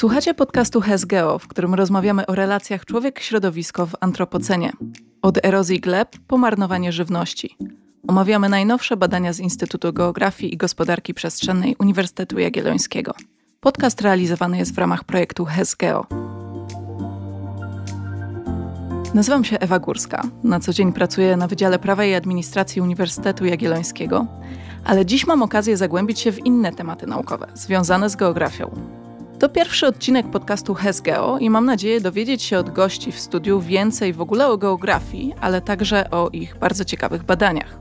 Słuchacie podcastu HESGEO, w którym rozmawiamy o relacjach człowiek-środowisko w antropocenie. Od erozji gleb po marnowanie żywności. Omawiamy najnowsze badania z Instytutu Geografii i Gospodarki Przestrzennej Uniwersytetu Jagiellońskiego. Podcast realizowany jest w ramach projektu HESGEO. Nazywam się Ewa Górska. Na co dzień pracuję na Wydziale Prawa i Administracji Uniwersytetu Jagiellońskiego, ale dziś mam okazję zagłębić się w inne tematy naukowe związane z geografią to pierwszy odcinek podcastu HesGeo i mam nadzieję dowiedzieć się od gości w studiu więcej w ogóle o geografii, ale także o ich bardzo ciekawych badaniach.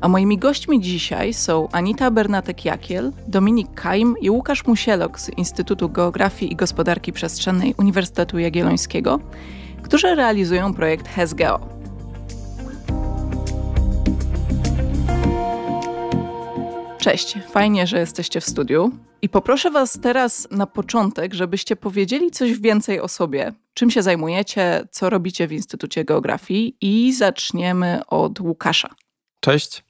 A moimi gośćmi dzisiaj są Anita Bernatek-Jakiel, Dominik Kaim i Łukasz Musielok z Instytutu Geografii i Gospodarki Przestrzennej Uniwersytetu Jagiellońskiego, którzy realizują projekt HesGeo. Cześć, fajnie, że jesteście w studiu. I poproszę Was teraz na początek, żebyście powiedzieli coś więcej o sobie, czym się zajmujecie, co robicie w Instytucie Geografii i zaczniemy od Łukasza. Cześć,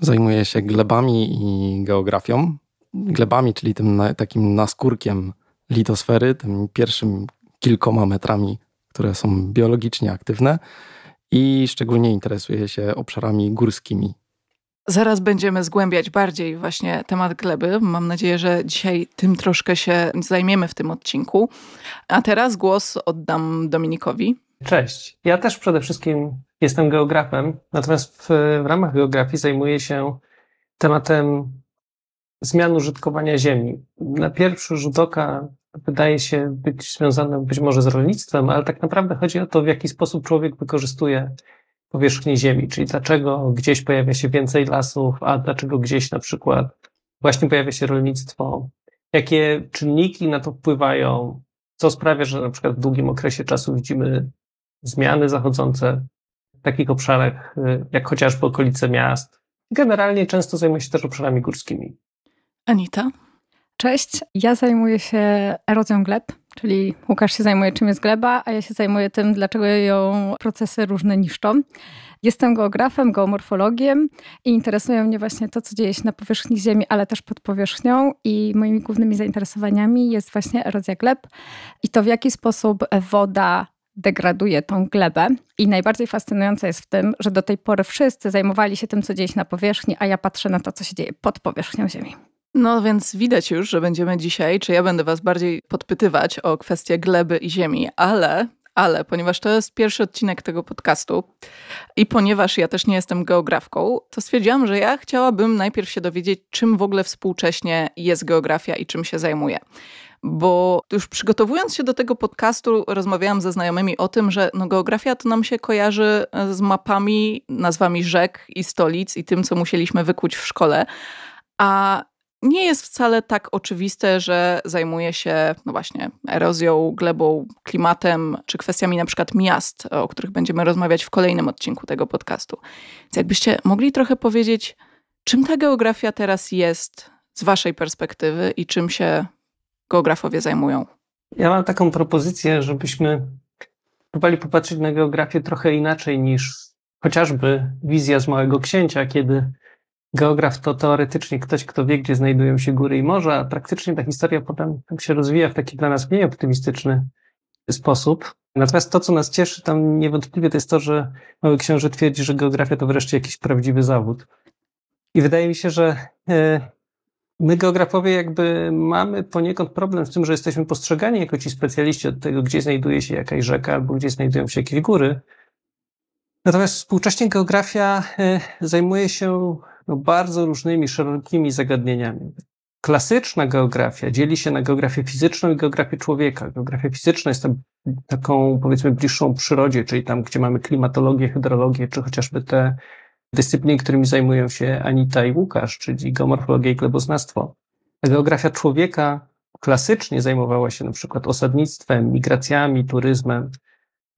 zajmuję się glebami i geografią. Glebami, czyli tym na, takim naskórkiem litosfery, tym pierwszym kilkoma metrami, które są biologicznie aktywne i szczególnie interesuję się obszarami górskimi, Zaraz będziemy zgłębiać bardziej właśnie temat gleby. Mam nadzieję, że dzisiaj tym troszkę się zajmiemy w tym odcinku. A teraz głos oddam Dominikowi. Cześć. Ja też przede wszystkim jestem geografem, natomiast w, w ramach geografii zajmuję się tematem zmian użytkowania ziemi. Na pierwszy rzut oka wydaje się być związane być może z rolnictwem, ale tak naprawdę chodzi o to, w jaki sposób człowiek wykorzystuje powierzchni Ziemi, czyli dlaczego gdzieś pojawia się więcej lasów, a dlaczego gdzieś na przykład właśnie pojawia się rolnictwo, jakie czynniki na to wpływają, co sprawia, że na przykład w długim okresie czasu widzimy zmiany zachodzące w takich obszarach, y, jak chociażby okolice miast. Generalnie często zajmuję się też obszarami górskimi. Anita? Cześć, ja zajmuję się erozją gleb, Czyli Łukasz się zajmuje czym jest gleba, a ja się zajmuję tym, dlaczego ją procesy różne niszczą. Jestem geografem, geomorfologiem i interesuje mnie właśnie to, co dzieje się na powierzchni Ziemi, ale też pod powierzchnią. I moimi głównymi zainteresowaniami jest właśnie erozja gleb i to, w jaki sposób woda degraduje tą glebę. I najbardziej fascynujące jest w tym, że do tej pory wszyscy zajmowali się tym, co dzieje się na powierzchni, a ja patrzę na to, co się dzieje pod powierzchnią Ziemi. No więc widać już, że będziemy dzisiaj, czy ja będę Was bardziej podpytywać o kwestie gleby i ziemi, ale ale ponieważ to jest pierwszy odcinek tego podcastu i ponieważ ja też nie jestem geografką, to stwierdziłam, że ja chciałabym najpierw się dowiedzieć, czym w ogóle współcześnie jest geografia i czym się zajmuje. Bo już przygotowując się do tego podcastu, rozmawiałam ze znajomymi o tym, że no, geografia to nam się kojarzy e, z mapami, nazwami rzek i stolic i tym, co musieliśmy wykuć w szkole. A nie jest wcale tak oczywiste, że zajmuje się, no właśnie, erozją, glebą, klimatem, czy kwestiami na przykład miast, o których będziemy rozmawiać w kolejnym odcinku tego podcastu. Więc jakbyście mogli trochę powiedzieć, czym ta geografia teraz jest z waszej perspektywy i czym się geografowie zajmują? Ja mam taką propozycję, żebyśmy próbowali popatrzeć na geografię trochę inaczej niż chociażby wizja z Małego Księcia, kiedy geograf to teoretycznie ktoś, kto wie, gdzie znajdują się góry i morza, a praktycznie ta historia potem tak się rozwija w taki dla nas mniej optymistyczny sposób. Natomiast to, co nas cieszy tam niewątpliwie, to jest to, że Mały Książę twierdzi, że geografia to wreszcie jakiś prawdziwy zawód. I wydaje mi się, że e, my geografowie jakby mamy poniekąd problem z tym, że jesteśmy postrzegani jako ci specjaliści od tego, gdzie znajduje się jakaś rzeka albo gdzie znajdują się jakieś góry. Natomiast współcześnie geografia e, zajmuje się no, bardzo różnymi, szerokimi zagadnieniami. Klasyczna geografia dzieli się na geografię fizyczną i geografię człowieka. Geografia fizyczna jest tam, taką, powiedzmy, bliższą przyrodzie, czyli tam, gdzie mamy klimatologię, hydrologię, czy chociażby te dyscypliny, którymi zajmują się Anita i Łukasz, czyli geomorfologia i gleboznawstwo. Geografia człowieka klasycznie zajmowała się na przykład osadnictwem, migracjami, turyzmem,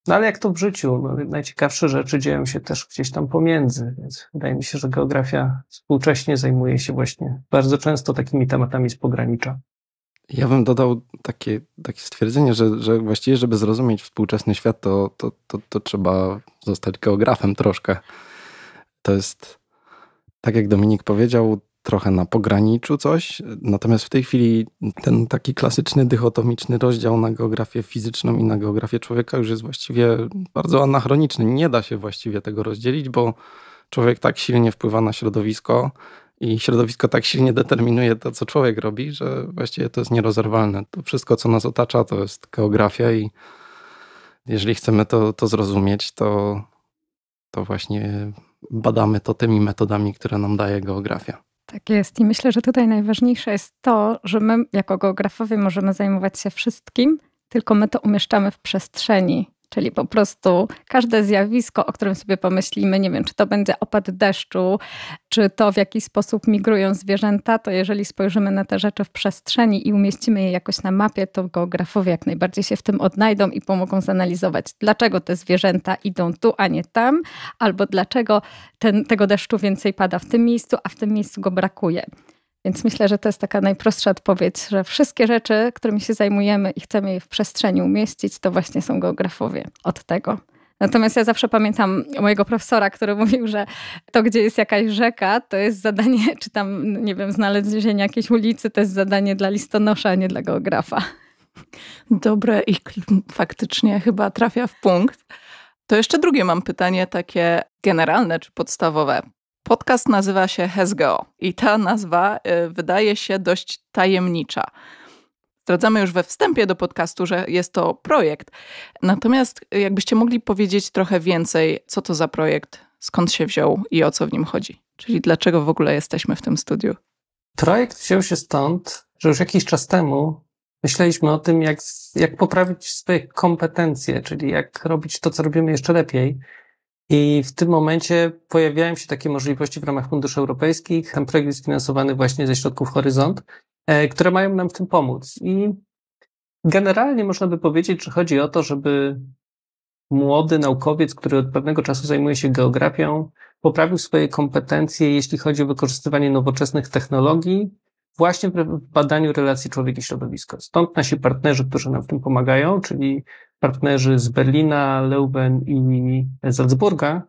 no ale jak to w życiu, no, najciekawsze rzeczy dzieją się też gdzieś tam pomiędzy, więc wydaje mi się, że geografia współcześnie zajmuje się właśnie bardzo często takimi tematami z pogranicza. Ja bym dodał takie, takie stwierdzenie, że, że właściwie, żeby zrozumieć współczesny świat, to, to, to, to trzeba zostać geografem troszkę. To jest, tak jak Dominik powiedział, trochę na pograniczu coś. Natomiast w tej chwili ten taki klasyczny, dychotomiczny rozdział na geografię fizyczną i na geografię człowieka już jest właściwie bardzo anachroniczny. Nie da się właściwie tego rozdzielić, bo człowiek tak silnie wpływa na środowisko i środowisko tak silnie determinuje to, co człowiek robi, że właściwie to jest nierozerwalne. To wszystko, co nas otacza, to jest geografia i jeżeli chcemy to, to zrozumieć, to, to właśnie badamy to tymi metodami, które nam daje geografia. Tak jest i myślę, że tutaj najważniejsze jest to, że my jako geografowie możemy zajmować się wszystkim, tylko my to umieszczamy w przestrzeni czyli po prostu każde zjawisko, o którym sobie pomyślimy, nie wiem, czy to będzie opad deszczu, czy to w jaki sposób migrują zwierzęta, to jeżeli spojrzymy na te rzeczy w przestrzeni i umieścimy je jakoś na mapie, to geografowie jak najbardziej się w tym odnajdą i pomogą zanalizować, dlaczego te zwierzęta idą tu, a nie tam, albo dlaczego ten, tego deszczu więcej pada w tym miejscu, a w tym miejscu go brakuje. Więc myślę, że to jest taka najprostsza odpowiedź, że wszystkie rzeczy, którymi się zajmujemy i chcemy je w przestrzeni umieścić, to właśnie są geografowie od tego. Natomiast ja zawsze pamiętam mojego profesora, który mówił, że to, gdzie jest jakaś rzeka, to jest zadanie, czy tam, nie wiem, znalezienie jakiejś ulicy, to jest zadanie dla listonosza, a nie dla geografa. Dobre i faktycznie chyba trafia w punkt. To jeszcze drugie mam pytanie, takie generalne czy podstawowe. Podcast nazywa się Hezgeo i ta nazwa y, wydaje się dość tajemnicza. Zdradzamy już we wstępie do podcastu, że jest to projekt. Natomiast y, jakbyście mogli powiedzieć trochę więcej, co to za projekt, skąd się wziął i o co w nim chodzi? Czyli dlaczego w ogóle jesteśmy w tym studiu? Projekt wziął się stąd, że już jakiś czas temu myśleliśmy o tym, jak, jak poprawić swoje kompetencje, czyli jak robić to, co robimy jeszcze lepiej. I w tym momencie pojawiają się takie możliwości w ramach funduszy europejskich, ten projekt jest finansowany właśnie ze środków Horyzont, e, które mają nam w tym pomóc. I generalnie można by powiedzieć, że chodzi o to, żeby młody naukowiec, który od pewnego czasu zajmuje się geografią, poprawił swoje kompetencje, jeśli chodzi o wykorzystywanie nowoczesnych technologii, właśnie w badaniu relacji człowiek i środowisko. Stąd nasi partnerzy, którzy nam w tym pomagają, czyli partnerzy z Berlina, Leuven i Salzburga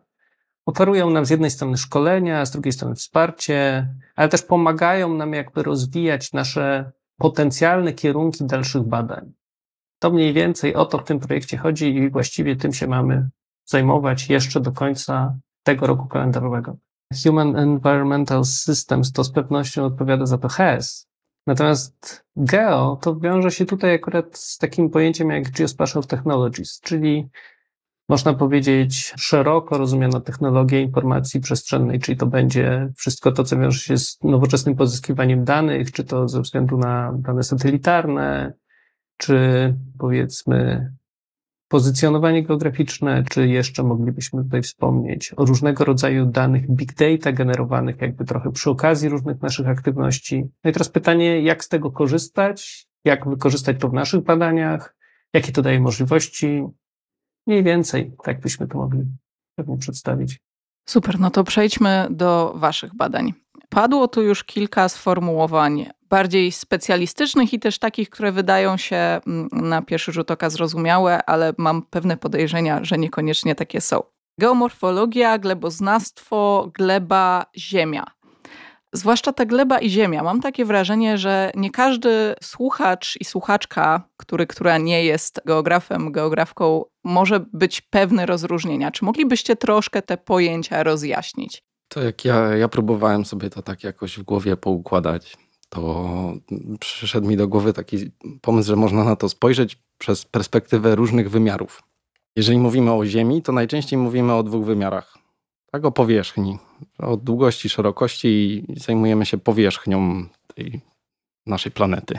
oferują nam z jednej strony szkolenia, z drugiej strony wsparcie, ale też pomagają nam jakby rozwijać nasze potencjalne kierunki dalszych badań. To mniej więcej o to w tym projekcie chodzi i właściwie tym się mamy zajmować jeszcze do końca tego roku kalendarzowego. Human Environmental Systems to z pewnością odpowiada za HES, Natomiast geo to wiąże się tutaj akurat z takim pojęciem jak geospatial technologies, czyli można powiedzieć szeroko rozumiana technologia informacji przestrzennej, czyli to będzie wszystko to, co wiąże się z nowoczesnym pozyskiwaniem danych, czy to ze względu na dane satelitarne, czy powiedzmy Pozycjonowanie geograficzne, czy jeszcze moglibyśmy tutaj wspomnieć o różnego rodzaju danych big data generowanych jakby trochę przy okazji różnych naszych aktywności. No i teraz pytanie, jak z tego korzystać, jak wykorzystać to w naszych badaniach, jakie to daje możliwości. Mniej więcej tak byśmy to mogli pewnie przedstawić. Super, no to przejdźmy do Waszych badań. Padło tu już kilka sformułowań bardziej specjalistycznych i też takich, które wydają się mm, na pierwszy rzut oka zrozumiałe, ale mam pewne podejrzenia, że niekoniecznie takie są. Geomorfologia, gleboznawstwo, gleba, ziemia. Zwłaszcza ta gleba i ziemia. Mam takie wrażenie, że nie każdy słuchacz i słuchaczka, który, która nie jest geografem, geografką, może być pewny rozróżnienia. Czy moglibyście troszkę te pojęcia rozjaśnić? To jak ja, ja próbowałem sobie to tak jakoś w głowie poukładać, to przyszedł mi do głowy taki pomysł, że można na to spojrzeć przez perspektywę różnych wymiarów. Jeżeli mówimy o Ziemi, to najczęściej mówimy o dwóch wymiarach. Tak, o powierzchni, o długości, szerokości i zajmujemy się powierzchnią tej naszej planety.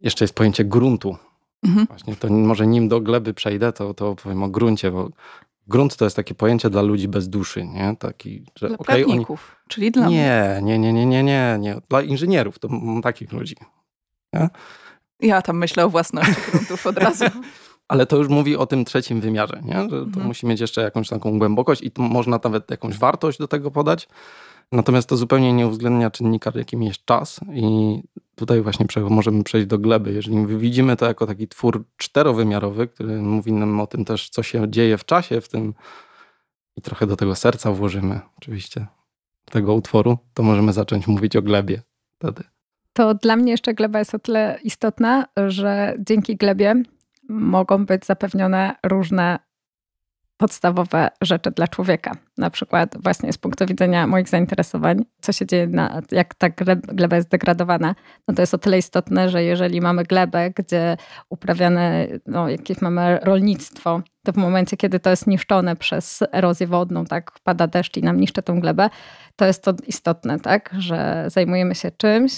Jeszcze jest pojęcie gruntu. Mhm. Właśnie to może nim do gleby przejdę, to, to powiem o gruncie, bo Grunt to jest takie pojęcie dla ludzi bez duszy, nie? Taki, że, dla okay, oni... czyli dla nie, nie, nie, nie, nie, nie, nie. Dla inżynierów, to takich ludzi. Nie? Ja tam myślę o własności gruntów od razu. Ale to już mówi o tym trzecim wymiarze, nie? że to mhm. musi mieć jeszcze jakąś taką głębokość i można nawet jakąś wartość do tego podać. Natomiast to zupełnie nie uwzględnia czynnika, jakim jest czas i tutaj właśnie możemy przejść do gleby. Jeżeli widzimy to jako taki twór czterowymiarowy, który mówi nam o tym też, co się dzieje w czasie, w tym i trochę do tego serca włożymy oczywiście tego utworu, to możemy zacząć mówić o glebie wtedy. To dla mnie jeszcze gleba jest o tyle istotna, że dzięki glebie mogą być zapewnione różne podstawowe rzeczy dla człowieka. Na przykład właśnie z punktu widzenia moich zainteresowań, co się dzieje, na, jak ta gleba jest degradowana, no to jest o tyle istotne, że jeżeli mamy glebę, gdzie uprawiane, no, jakieś mamy rolnictwo, to w momencie, kiedy to jest niszczone przez erozję wodną, tak, pada deszcz i nam niszczy tą glebę, to jest to istotne, tak, że zajmujemy się czymś,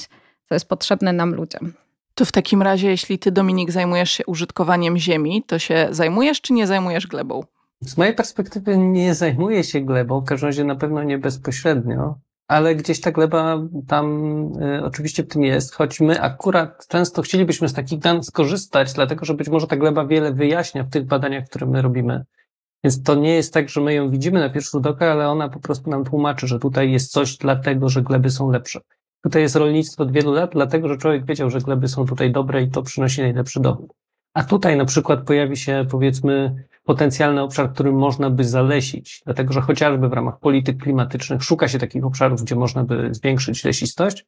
co jest potrzebne nam ludziom. To w takim razie, jeśli ty, Dominik, zajmujesz się użytkowaniem ziemi, to się zajmujesz czy nie zajmujesz glebą? Z mojej perspektywy nie zajmuję się glebą, w każdym razie na pewno nie bezpośrednio, ale gdzieś ta gleba tam y, oczywiście w tym jest, choć my akurat często chcielibyśmy z takich danych skorzystać, dlatego że być może ta gleba wiele wyjaśnia w tych badaniach, które my robimy. Więc to nie jest tak, że my ją widzimy na pierwszy rzut oka, ale ona po prostu nam tłumaczy, że tutaj jest coś dlatego, że gleby są lepsze. Tutaj jest rolnictwo od wielu lat, dlatego że człowiek wiedział, że gleby są tutaj dobre i to przynosi najlepszy dochód. A tutaj na przykład pojawi się powiedzmy potencjalny obszar, który można by zalesić, dlatego że chociażby w ramach polityk klimatycznych szuka się takich obszarów, gdzie można by zwiększyć lesistość.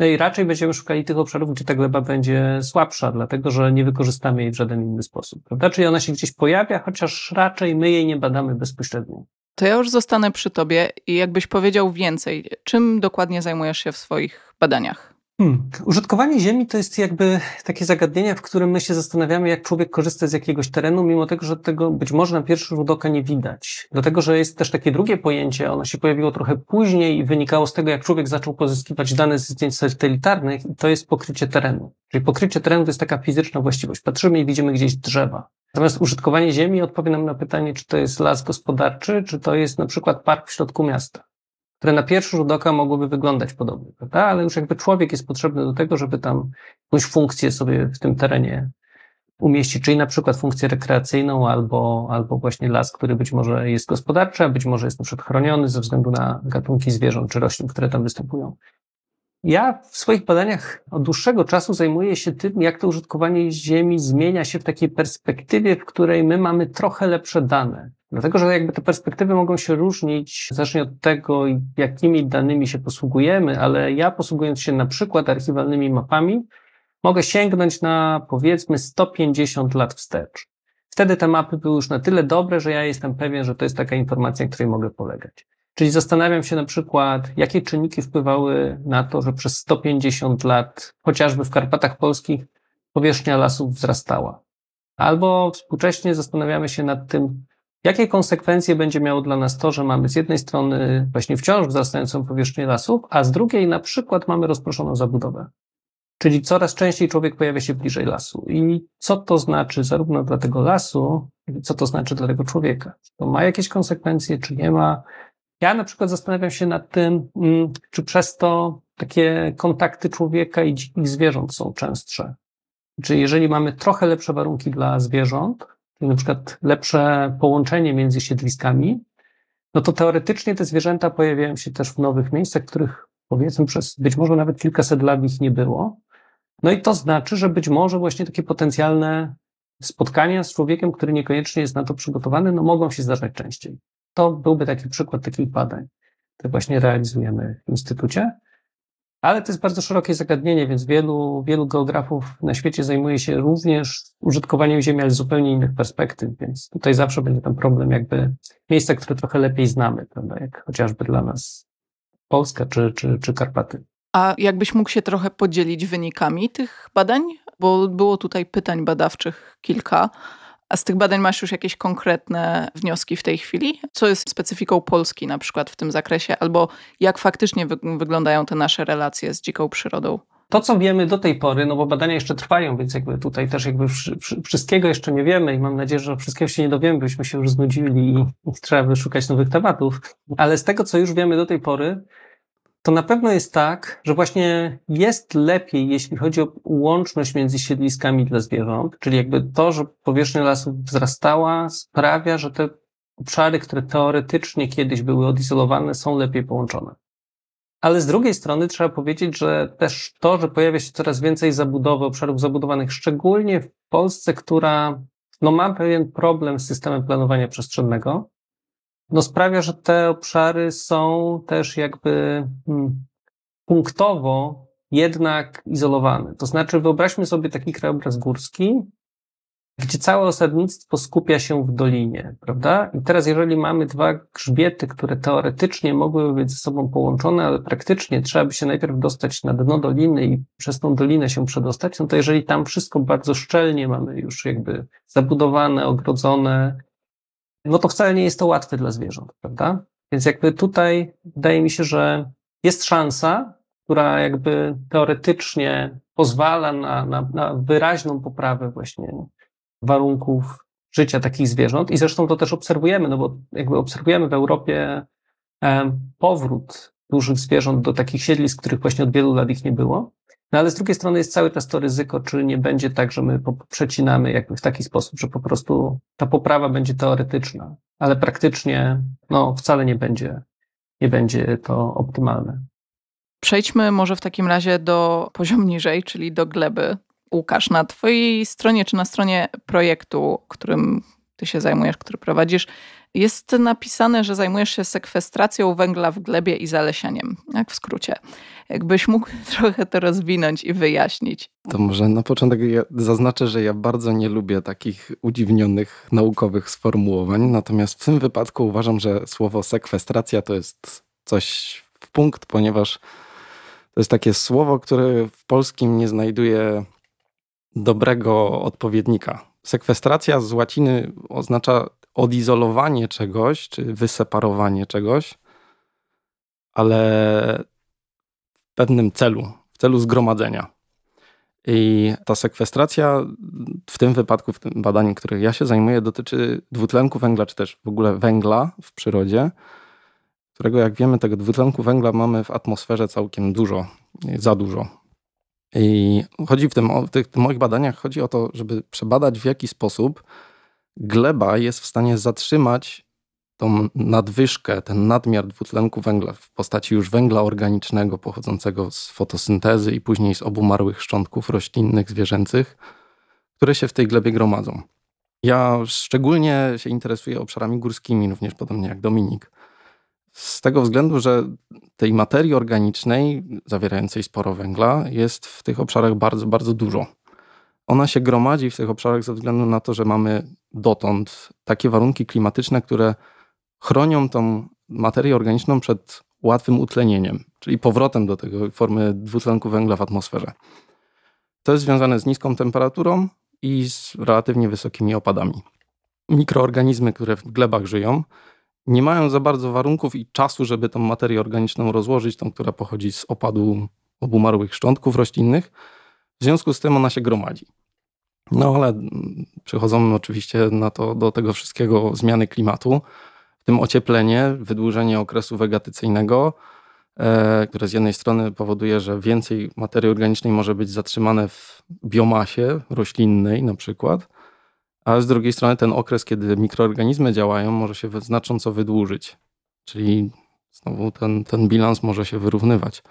No i raczej będziemy szukali tych obszarów, gdzie ta gleba będzie słabsza, dlatego że nie wykorzystamy jej w żaden inny sposób. Prawda? Czyli ona się gdzieś pojawia, chociaż raczej my jej nie badamy bezpośrednio. To ja już zostanę przy tobie i jakbyś powiedział więcej, czym dokładnie zajmujesz się w swoich badaniach? Hmm. Użytkowanie ziemi to jest jakby takie zagadnienie, w którym my się zastanawiamy, jak człowiek korzysta z jakiegoś terenu, mimo tego, że tego być może na pierwszy rzut oka nie widać. Dlatego, że jest też takie drugie pojęcie, ono się pojawiło trochę później i wynikało z tego, jak człowiek zaczął pozyskiwać dane z zdjęć satelitarnych i to jest pokrycie terenu. Czyli pokrycie terenu to jest taka fizyczna właściwość. Patrzymy i widzimy gdzieś drzewa. Natomiast użytkowanie ziemi odpowie nam na pytanie, czy to jest las gospodarczy, czy to jest na przykład park w środku miasta które na pierwszy rzut oka mogłyby wyglądać podobnie, prawda? Ale już jakby człowiek jest potrzebny do tego, żeby tam jakąś funkcję sobie w tym terenie umieścić, czyli na przykład funkcję rekreacyjną albo, albo właśnie las, który być może jest gospodarczy, a być może jest na przykład chroniony ze względu na gatunki zwierząt czy roślin, które tam występują. Ja w swoich badaniach od dłuższego czasu zajmuję się tym, jak to użytkowanie ziemi zmienia się w takiej perspektywie, w której my mamy trochę lepsze dane. Dlatego, że jakby te perspektywy mogą się różnić, zacznie od tego, jakimi danymi się posługujemy, ale ja posługując się na przykład archiwalnymi mapami, mogę sięgnąć na powiedzmy 150 lat wstecz. Wtedy te mapy były już na tyle dobre, że ja jestem pewien, że to jest taka informacja, której mogę polegać. Czyli zastanawiam się na przykład, jakie czynniki wpływały na to, że przez 150 lat, chociażby w Karpatach Polskich, powierzchnia lasów wzrastała. Albo współcześnie zastanawiamy się nad tym, jakie konsekwencje będzie miało dla nas to, że mamy z jednej strony właśnie wciąż wzrastającą powierzchnię lasów, a z drugiej na przykład mamy rozproszoną zabudowę. Czyli coraz częściej człowiek pojawia się bliżej lasu. I co to znaczy zarówno dla tego lasu, co to znaczy dla tego człowieka? Czy to ma jakieś konsekwencje, czy nie ma? Ja na przykład zastanawiam się nad tym, mm, czy przez to takie kontakty człowieka i dzikich zwierząt są częstsze. Czy jeżeli mamy trochę lepsze warunki dla zwierząt, czyli na przykład lepsze połączenie między siedliskami, no to teoretycznie te zwierzęta pojawiają się też w nowych miejscach, których powiedzmy przez być może nawet kilkaset lat ich nie było. No i to znaczy, że być może właśnie takie potencjalne spotkania z człowiekiem, który niekoniecznie jest na to przygotowany, no mogą się zdarzać częściej. To byłby taki przykład takich badań, które właśnie realizujemy w Instytucie. Ale to jest bardzo szerokie zagadnienie, więc wielu, wielu geografów na świecie zajmuje się również użytkowaniem ziemi, ale z zupełnie innych perspektyw, więc tutaj zawsze będzie ten problem jakby miejsca, które trochę lepiej znamy, prawda, jak chociażby dla nas Polska czy, czy, czy Karpaty. A jakbyś mógł się trochę podzielić wynikami tych badań? Bo było tutaj pytań badawczych kilka. A z tych badań masz już jakieś konkretne wnioski w tej chwili? Co jest specyfiką Polski na przykład w tym zakresie, albo jak faktycznie wy wyglądają te nasze relacje z dziką przyrodą? To, co wiemy do tej pory, no bo badania jeszcze trwają, więc jakby tutaj też jakby wszystkiego jeszcze nie wiemy i mam nadzieję, że wszystkiego się nie dowiemy, byśmy się już znudzili i, i trzeba by szukać nowych tematów. Ale z tego, co już wiemy do tej pory, to na pewno jest tak, że właśnie jest lepiej, jeśli chodzi o łączność między siedliskami dla zwierząt, czyli jakby to, że powierzchnia lasów wzrastała, sprawia, że te obszary, które teoretycznie kiedyś były odizolowane, są lepiej połączone. Ale z drugiej strony trzeba powiedzieć, że też to, że pojawia się coraz więcej zabudowy, obszarów zabudowanych, szczególnie w Polsce, która no, ma pewien problem z systemem planowania przestrzennego, no sprawia, że te obszary są też jakby hmm, punktowo jednak izolowane. To znaczy, wyobraźmy sobie taki krajobraz górski, gdzie całe osadnictwo skupia się w dolinie, prawda? I teraz, jeżeli mamy dwa grzbiety, które teoretycznie mogłyby być ze sobą połączone, ale praktycznie trzeba by się najpierw dostać na dno doliny i przez tą dolinę się przedostać, no to jeżeli tam wszystko bardzo szczelnie mamy już jakby zabudowane, ogrodzone, no to wcale nie jest to łatwe dla zwierząt, prawda? Więc jakby tutaj wydaje mi się, że jest szansa, która jakby teoretycznie pozwala na, na, na wyraźną poprawę właśnie warunków życia takich zwierząt i zresztą to też obserwujemy, no bo jakby obserwujemy w Europie powrót dużych zwierząt do takich siedlisk, których właśnie od wielu lat ich nie było. No ale z drugiej strony jest cały czas to ryzyko, czy nie będzie tak, że my przecinamy jakby w taki sposób, że po prostu ta poprawa będzie teoretyczna, ale praktycznie no, wcale nie będzie, nie będzie to optymalne. Przejdźmy może w takim razie do poziomu niżej, czyli do gleby. Łukasz, na Twojej stronie czy na stronie projektu, którym Ty się zajmujesz, który prowadzisz, jest napisane, że zajmujesz się sekwestracją węgla w glebie i zalesianiem, jak w skrócie. Jakbyś mógł trochę to rozwinąć i wyjaśnić. To może na początek ja zaznaczę, że ja bardzo nie lubię takich udziwnionych naukowych sformułowań, natomiast w tym wypadku uważam, że słowo sekwestracja to jest coś w punkt, ponieważ to jest takie słowo, które w polskim nie znajduje dobrego odpowiednika. Sekwestracja z łaciny oznacza odizolowanie czegoś, czy wyseparowanie czegoś, ale w pewnym celu, w celu zgromadzenia. I ta sekwestracja w tym wypadku, w tym badaniu, których ja się zajmuję, dotyczy dwutlenku węgla, czy też w ogóle węgla w przyrodzie, którego jak wiemy, tego dwutlenku węgla mamy w atmosferze całkiem dużo, za dużo. I chodzi w, tym, tych, w tych moich badaniach chodzi o to, żeby przebadać w jaki sposób gleba jest w stanie zatrzymać tą nadwyżkę, ten nadmiar dwutlenku węgla w postaci już węgla organicznego pochodzącego z fotosyntezy i później z obumarłych szczątków roślinnych, zwierzęcych, które się w tej glebie gromadzą. Ja szczególnie się interesuję obszarami górskimi, również podobnie jak Dominik. Z tego względu, że tej materii organicznej zawierającej sporo węgla jest w tych obszarach bardzo, bardzo dużo ona się gromadzi w tych obszarach ze względu na to, że mamy dotąd takie warunki klimatyczne, które chronią tą materię organiczną przed łatwym utlenieniem, czyli powrotem do tej formy dwutlenku węgla w atmosferze. To jest związane z niską temperaturą i z relatywnie wysokimi opadami. Mikroorganizmy, które w glebach żyją, nie mają za bardzo warunków i czasu, żeby tą materię organiczną rozłożyć, tą, która pochodzi z opadu obumarłych szczątków roślinnych w związku z tym ona się gromadzi. No ale mm, przychodzą oczywiście na to, do tego wszystkiego zmiany klimatu, w tym ocieplenie, wydłużenie okresu wegatycyjnego, e, które z jednej strony powoduje, że więcej materii organicznej może być zatrzymane w biomasie roślinnej na przykład, a z drugiej strony ten okres, kiedy mikroorganizmy działają, może się znacząco wydłużyć. Czyli znowu ten, ten bilans może się wyrównywać.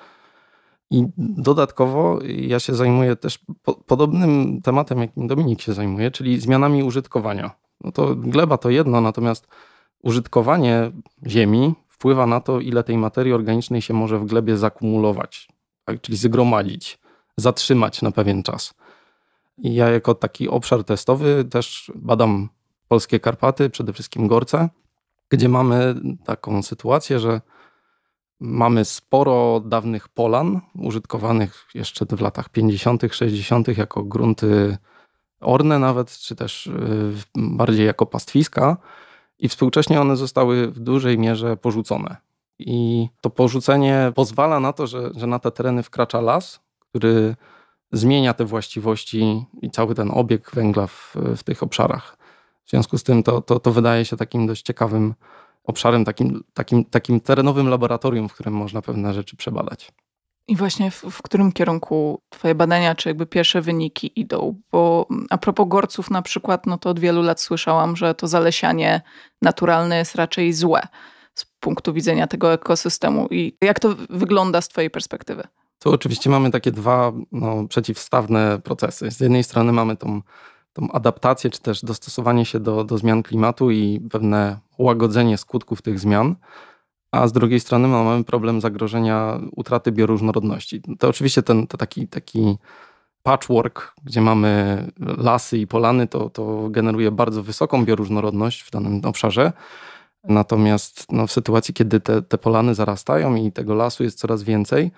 I dodatkowo ja się zajmuję też po, podobnym tematem, jakim Dominik się zajmuje, czyli zmianami użytkowania. No to gleba to jedno, natomiast użytkowanie ziemi wpływa na to, ile tej materii organicznej się może w glebie zakumulować, tak? czyli zgromadzić, zatrzymać na pewien czas. I ja jako taki obszar testowy też badam polskie Karpaty, przede wszystkim Gorce, gdzie mamy taką sytuację, że mamy sporo dawnych polan, użytkowanych jeszcze w latach 50., 60. jako grunty orne nawet, czy też y, bardziej jako pastwiska. I współcześnie one zostały w dużej mierze porzucone. I to porzucenie pozwala na to, że, że na te tereny wkracza las, który zmienia te właściwości i cały ten obieg węgla w, w tych obszarach. W związku z tym to, to, to wydaje się takim dość ciekawym obszarem, takim, takim, takim terenowym laboratorium, w którym można pewne rzeczy przebadać. I właśnie w, w, którym kierunku Twoje badania, czy jakby pierwsze wyniki idą? Bo mm, a propos gorców na przykład, no to od wielu lat słyszałam, że to zalesianie naturalne jest raczej złe z punktu widzenia tego ekosystemu. I jak to wygląda z Twojej perspektywy? To oczywiście mamy takie dwa no, przeciwstawne procesy. Z jednej strony mamy tą tą adaptację, czy też dostosowanie się do, do zmian klimatu i pewne łagodzenie skutków tych zmian, a z drugiej strony no, mamy problem zagrożenia utraty bioróżnorodności. To oczywiście ten to taki, taki patchwork, gdzie mamy lasy i polany, to, to generuje bardzo wysoką bioróżnorodność w danym obszarze. Natomiast no, w sytuacji, kiedy te, te polany zarastają i tego lasu jest coraz więcej,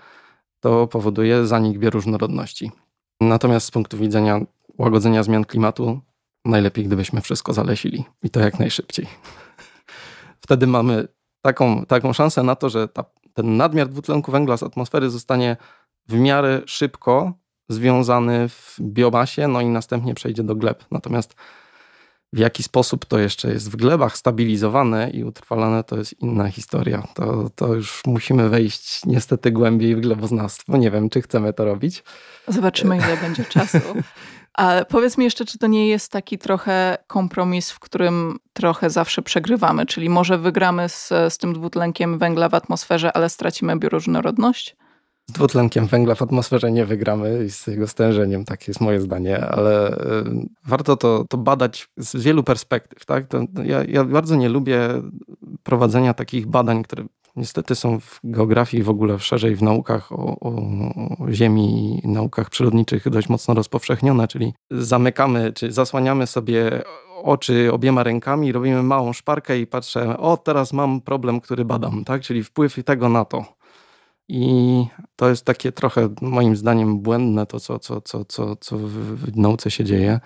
to powoduje zanik bioróżnorodności. Natomiast z punktu widzenia łagodzenia zmian klimatu najlepiej, gdybyśmy wszystko zalesili i to jak najszybciej. Wtedy mamy taką, taką szansę na to, że ta, ten nadmiar dwutlenku węgla z atmosfery zostanie w miarę szybko związany w biomasie, no i następnie przejdzie do gleb. Natomiast w jaki sposób to jeszcze jest w glebach stabilizowane i utrwalane, to jest inna historia. To, to już musimy wejść niestety głębiej w gleboznawstwo. Nie wiem, czy chcemy to robić. Zobaczymy, ile będzie czasu. A powiedz mi jeszcze, czy to nie jest taki trochę kompromis, w którym trochę zawsze przegrywamy, czyli może wygramy z, z tym dwutlenkiem węgla w atmosferze, ale stracimy bioróżnorodność? Z dwutlenkiem węgla w atmosferze nie wygramy i z jego stężeniem, tak jest moje zdanie, ale y, warto to, to badać z wielu perspektyw. Tak? To ja, ja bardzo nie lubię prowadzenia takich badań, które niestety są w geografii w ogóle szerzej w naukach o, o, Ziemi i naukach przyrodniczych dość mocno rozpowszechnione, czyli zamykamy, czy zasłaniamy sobie oczy obiema rękami, robimy małą szparkę i patrzę, o teraz mam problem, który badam, tak? czyli wpływ tego na to. I to jest takie trochę moim zdaniem błędne to, co, co, co, co, co w nauce się dzieje.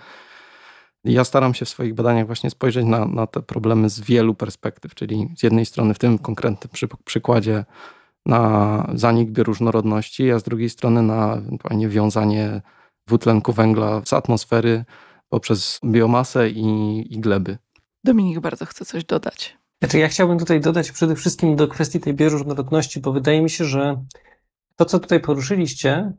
Ja staram się w swoich badaniach właśnie spojrzeć na, na te problemy z wielu perspektyw, czyli z jednej strony w tym konkretnym przy, przykładzie na zanik bioróżnorodności, a z drugiej strony na ewentualnie wiązanie dwutlenku węgla z atmosfery poprzez biomasę i, i gleby. Dominik bardzo chce coś dodać. Znaczy, ja chciałbym tutaj dodać przede wszystkim do kwestii tej bioróżnorodności, bo wydaje mi się, że to, co tutaj poruszyliście,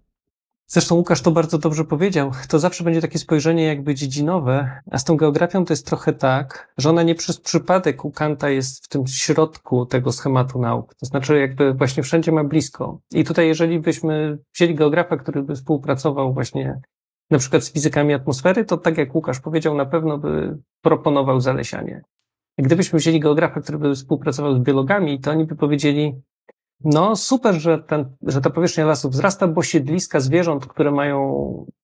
Zresztą Łukasz to bardzo dobrze powiedział. To zawsze będzie takie spojrzenie jakby dziedzinowe, a z tą geografią to jest trochę tak, że ona nie przez przypadek u Kanta jest w tym środku tego schematu nauk. To znaczy jakby właśnie wszędzie ma blisko. I tutaj jeżeli byśmy wzięli geografa, który by współpracował właśnie na przykład z fizykami atmosfery, to tak jak Łukasz powiedział, na pewno by proponował zalesianie. Gdybyśmy wzięli geografa, który by współpracował z biologami, to oni by powiedzieli, no super, że, ten, że ta powierzchnia lasów wzrasta, bo siedliska zwierząt, które mają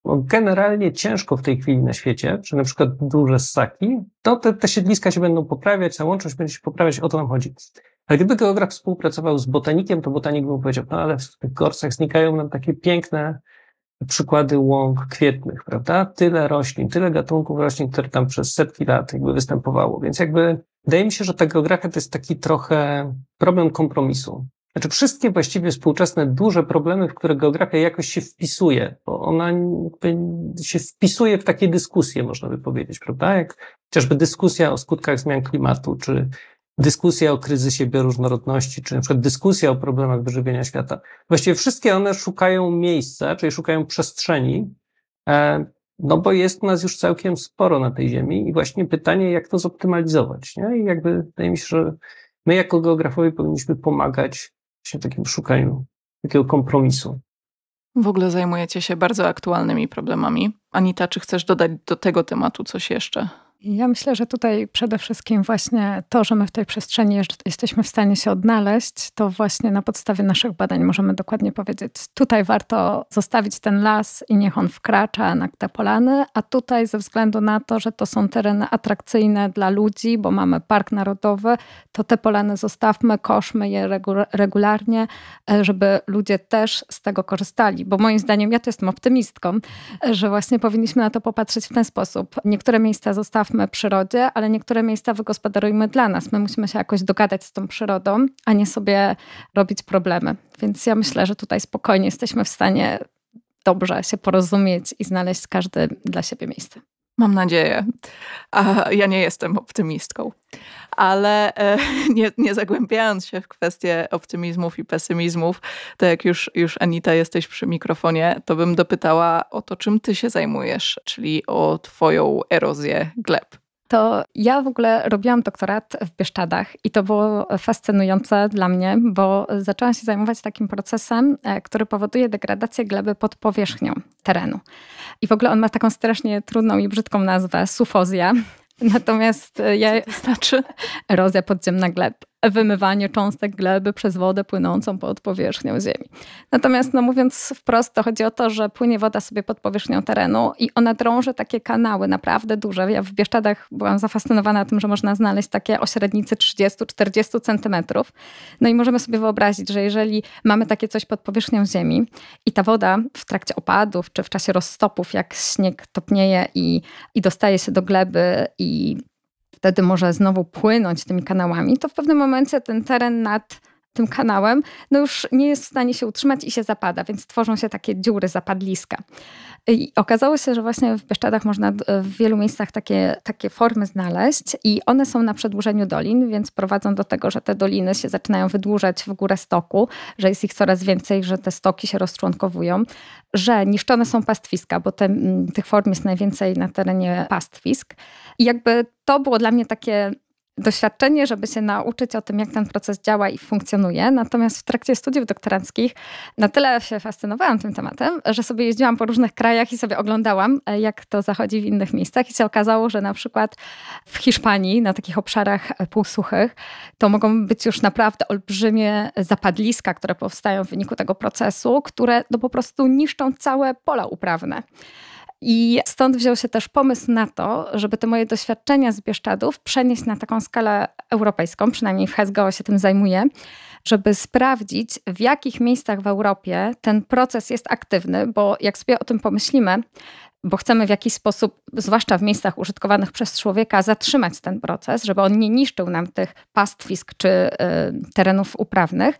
no, generalnie ciężko w tej chwili na świecie, czy na przykład duże ssaki, to te, te siedliska się będą poprawiać, ta łączność będzie się poprawiać, o to nam chodzi. Ale gdyby geograf współpracował z botanikiem, to botanik by powiedział, no ale w tych gorsach znikają nam takie piękne przykłady łąk kwietnych, prawda? Tyle roślin, tyle gatunków roślin, które tam przez setki lat jakby występowało. Więc jakby wydaje mi się, że ta geografia to jest taki trochę problem kompromisu. Znaczy wszystkie właściwie współczesne duże problemy, w które geografia jakoś się wpisuje, bo ona się wpisuje w takie dyskusje, można by powiedzieć, prawda? Jak chociażby dyskusja o skutkach zmian klimatu, czy dyskusja o kryzysie bioróżnorodności, czy na przykład dyskusja o problemach wyżywienia świata. Właściwie wszystkie one szukają miejsca, czyli szukają przestrzeni, e, no bo jest nas już całkiem sporo na tej ziemi i właśnie pytanie, jak to zoptymalizować, nie? I jakby wydaje mi się, że my jako geografowie powinniśmy pomagać się takim szukaniu takiego kompromisu. W ogóle zajmujecie się bardzo aktualnymi problemami. Anita, czy chcesz dodać do tego tematu coś jeszcze? Ja myślę, że tutaj przede wszystkim właśnie to, że my w tej przestrzeni jesteśmy w stanie się odnaleźć, to właśnie na podstawie naszych badań możemy dokładnie powiedzieć, tutaj warto zostawić ten las i niech on wkracza na te polany, a tutaj ze względu na to, że to są tereny atrakcyjne dla ludzi, bo mamy park narodowy, to te polany zostawmy, koszmy je regularnie, e, żeby ludzie też z tego korzystali. Bo moim zdaniem, ja to jestem optymistką, e, że właśnie powinniśmy na to popatrzeć w ten sposób. Niektóre miejsca zostawmy, powiedzmy przyrodzie, ale niektóre miejsca wygospodarujmy dla nas. My musimy się jakoś dogadać z tą przyrodą, a nie sobie robić problemy. Więc ja myślę, że tutaj spokojnie jesteśmy w stanie dobrze się porozumieć i znaleźć każdy dla siebie miejsce. Mam nadzieję. A ja nie jestem optymistką. Ale e, nie, nie, zagłębiając się w kwestie optymizmów i pesymizmów, to jak już, już Anita jesteś przy mikrofonie, to bym dopytała o to, czym ty się zajmujesz, czyli o twoją erozję gleb to ja w ogóle robiłam doktorat w Bieszczadach i to było fascynujące dla mnie, bo zaczęłam się zajmować takim procesem, e, który powoduje degradację gleby pod powierzchnią terenu. I w ogóle on ma taką strasznie trudną i brzydką nazwę sufozja. Natomiast e, ja. Co to znaczy? Erozja podziemna gleb wymywanie cząstek gleby przez wodę płynącą pod powierzchnią ziemi. Natomiast no mówiąc wprost, to chodzi o to, że płynie woda sobie pod powierzchnią terenu i ona drąży takie kanały naprawdę duże. Ja w Bieszczadach byłam zafascynowana tym, że można znaleźć takie o średnicy 30-40 centymetrów. No i możemy sobie wyobrazić, że jeżeli mamy takie coś pod powierzchnią ziemi i ta woda w trakcie opadów czy w czasie rozstopów, jak śnieg topnieje i, i dostaje się do gleby i wtedy może znowu płynąć tymi kanałami, to w pewnym momencie ten teren nad tym kanałem, no już nie jest w stanie się utrzymać i się zapada, więc tworzą się takie dziury, zapadliska. I okazało się, że właśnie w Bieszczadach można e, w wielu miejscach takie, takie formy znaleźć i one są na przedłużeniu dolin, więc prowadzą do tego, że te doliny się zaczynają wydłużać w górę stoku, że jest ich coraz więcej, że te stoki się rozczłonkowują, że niszczone są pastwiska, bo te, tych form jest najwięcej na terenie pastwisk. I jakby to było dla mnie takie doświadczenie, żeby się nauczyć o tym, jak ten proces działa i funkcjonuje. Natomiast w trakcie studiów doktoranckich na tyle się fascynowałam tym tematem, że sobie jeździłam po różnych krajach i sobie oglądałam, e, jak to zachodzi w innych miejscach. I się okazało, że na przykład w Hiszpanii, na takich obszarach e, półsuchych, to mogą być już naprawdę olbrzymie zapadliska, które powstają w wyniku tego procesu, które no po prostu niszczą całe pola uprawne. I stąd wziął się też pomysł na to, żeby te moje doświadczenia z Bieszczadów przenieść na taką skalę europejską, przynajmniej w HESGO się tym zajmuje, żeby sprawdzić, w jakich miejscach w Europie ten proces jest aktywny, bo jak sobie o tym pomyślimy, bo chcemy w jakiś sposób, zwłaszcza w miejscach użytkowanych przez człowieka, zatrzymać ten proces, żeby on nie niszczył nam tych pastwisk czy y, terenów uprawnych,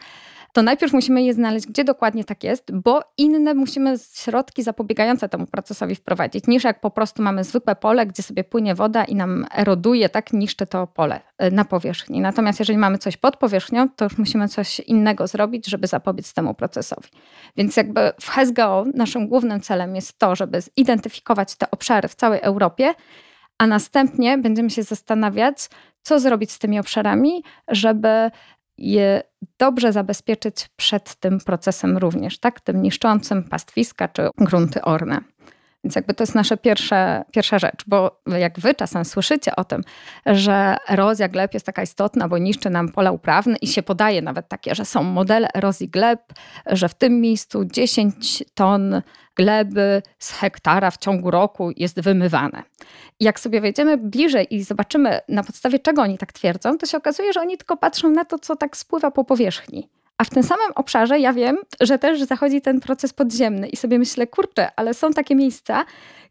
to najpierw musimy je znaleźć, gdzie dokładnie tak jest, bo inne musimy środki zapobiegające temu procesowi wprowadzić, niż jak po prostu mamy zwykłe pole, gdzie sobie płynie woda i nam eroduje, tak niszczy to pole e, na powierzchni. Natomiast jeżeli mamy coś pod powierzchnią, to już musimy coś innego zrobić, żeby zapobiec temu procesowi. Więc jakby w HSGO naszym głównym celem jest to, żeby zidentyfikować te obszary w całej Europie, a następnie będziemy się zastanawiać, co zrobić z tymi obszarami, żeby je dobrze zabezpieczyć przed tym procesem również, tak? Tym niszczącym pastwiska czy grunty orne. Więc jakby to jest nasza pierwsza, pierwsza rzecz, bo jak wy czasem słyszycie o tym, że erozja gleb jest taka istotna, bo niszczy nam pola uprawne i się podaje nawet takie, że są modele erozji gleb, że w tym miejscu 10 ton gleby z hektara w ciągu roku jest wymywane. jak sobie wejdziemy bliżej i zobaczymy na podstawie czego oni tak twierdzą, to się okazuje, że oni tylko patrzą na to, co tak spływa po powierzchni. A w tym samym obszarze ja wiem, że też zachodzi ten proces podziemny i sobie myślę, kurczę, ale są takie miejsca,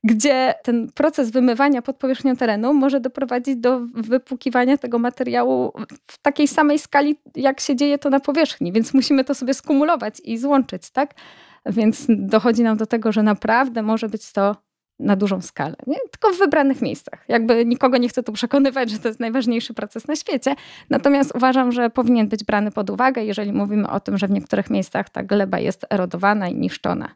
gdzie ten proces wymywania pod powierzchnią terenu może doprowadzić do wypłukiwania tego materiału w takiej samej skali, jak się dzieje to na powierzchni, więc musimy to sobie skumulować i złączyć, tak? Więc dochodzi nam do tego, że naprawdę może być to na dużą skalę, nie? tylko w wybranych miejscach. Jakby nikogo nie chcę tu przekonywać, że to jest najważniejszy proces na świecie, natomiast uważam, że powinien być brany pod uwagę, jeżeli mówimy o tym, że w niektórych miejscach ta gleba jest erodowana i niszczona.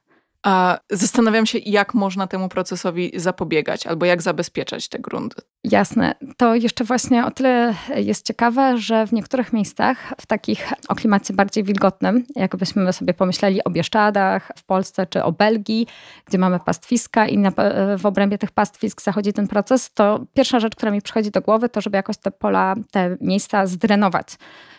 A zastanawiam się, jak można temu procesowi zapobiegać albo jak zabezpieczać te grunty. Jasne. To jeszcze właśnie o tyle jest ciekawe, że w niektórych miejscach, w takich o klimacie bardziej wilgotnym, jakbyśmy sobie pomyśleli o Bieszczadach w Polsce czy o Belgii, gdzie mamy pastwiska i na, w obrębie tych pastwisk zachodzi ten proces, to pierwsza rzecz, która mi przychodzi do głowy, to żeby jakoś te pola, te miejsca zdrenować.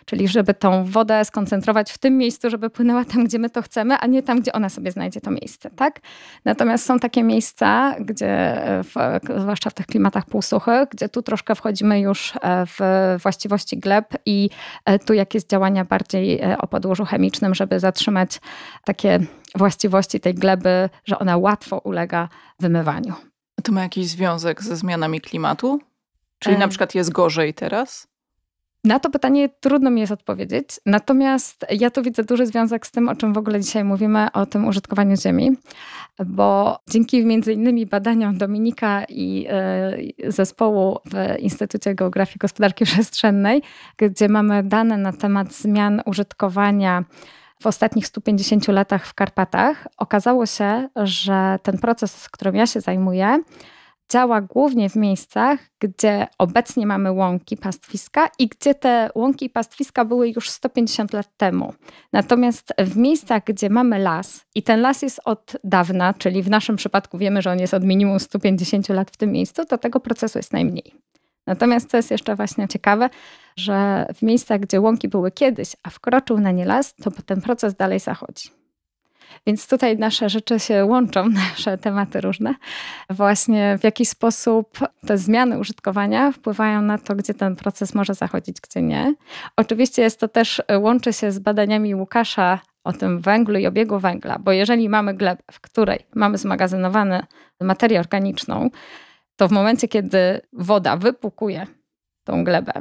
Czyli żeby tą wodę skoncentrować w tym miejscu, żeby płynęła tam, gdzie my to chcemy, a nie tam, gdzie ona sobie znajdzie to miejsce, tak? Natomiast są takie miejsca, gdzie e, w, zwłaszcza w tych klimatach półsuchych, gdzie tu troszkę wchodzimy już e, w właściwości gleb i e, tu jakieś działania bardziej e, o podłożu chemicznym, żeby zatrzymać takie właściwości tej gleby, że ona łatwo ulega wymywaniu. To ma jakiś związek ze zmianami klimatu? Czyli na przykład jest gorzej teraz? Na to pytanie trudno mi jest odpowiedzieć, natomiast ja tu widzę duży związek z tym, o czym w ogóle dzisiaj mówimy, o tym użytkowaniu ziemi bo dzięki między innymi badaniom Dominika i e, zespołu w Instytucie Geografii i Gospodarki Przestrzennej, gdzie mamy dane na temat zmian użytkowania w ostatnich 150 latach w Karpatach, okazało się, że ten proces, którym ja się zajmuję, działa głównie w miejscach, gdzie obecnie mamy łąki pastwiska i gdzie te łąki i pastwiska były już 150 lat temu. Natomiast w miejscach, gdzie mamy las i ten las jest od dawna, czyli w naszym przypadku wiemy, że on jest od minimum 150 lat w tym miejscu, to tego procesu jest najmniej. Natomiast co jest jeszcze właśnie ciekawe, że w miejscach, gdzie łąki były kiedyś, a wkroczył na nie las, to ten proces dalej zachodzi. Więc tutaj nasze rzeczy się łączą, nasze tematy różne. Właśnie w jaki sposób te zmiany użytkowania wpływają na to, gdzie ten proces może zachodzić, gdzie nie. Oczywiście jest to też, e, łączy się z badaniami Łukasza o tym węglu i obiegu węgla, bo jeżeli mamy glebę, w której mamy zmagazynowaną materię organiczną, to w momencie, kiedy woda wypukuje tą glebę,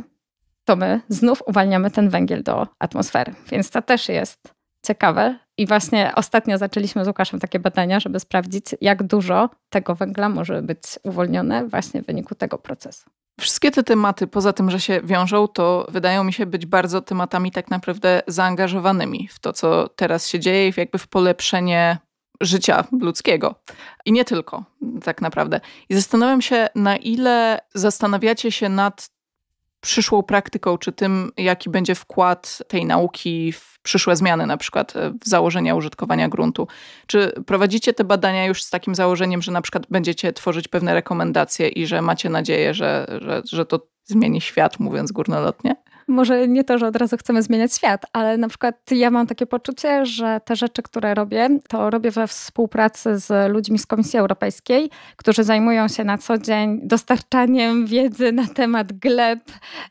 to my znów uwalniamy ten węgiel do atmosfery. Więc to też jest ciekawe. I właśnie ostatnio zaczęliśmy z Łukaszem takie badania, żeby sprawdzić, jak dużo tego węgla może być uwolnione właśnie w wyniku tego procesu. Wszystkie te tematy, poza tym, że się wiążą, to wydają mi się być bardzo tematami tak naprawdę zaangażowanymi w to, co teraz się dzieje jakby w polepszenie życia ludzkiego. I nie tylko, tak naprawdę. I zastanawiam się, na ile zastanawiacie się nad przyszłą praktyką, czy tym, jaki będzie wkład tej nauki w przyszłe zmiany, na przykład e, w założenia użytkowania gruntu. Czy prowadzicie te badania już z takim założeniem, że na przykład będziecie tworzyć pewne rekomendacje i że macie nadzieję, że, że, że to zmieni świat, mówiąc górnolotnie? może nie to, że od razu chcemy zmieniać świat, ale na przykład ja mam takie poczucie, że te rzeczy, które robię, to robię we współpracy z ludźmi z Komisji Europejskiej, którzy zajmują się na co dzień dostarczaniem wiedzy na temat gleb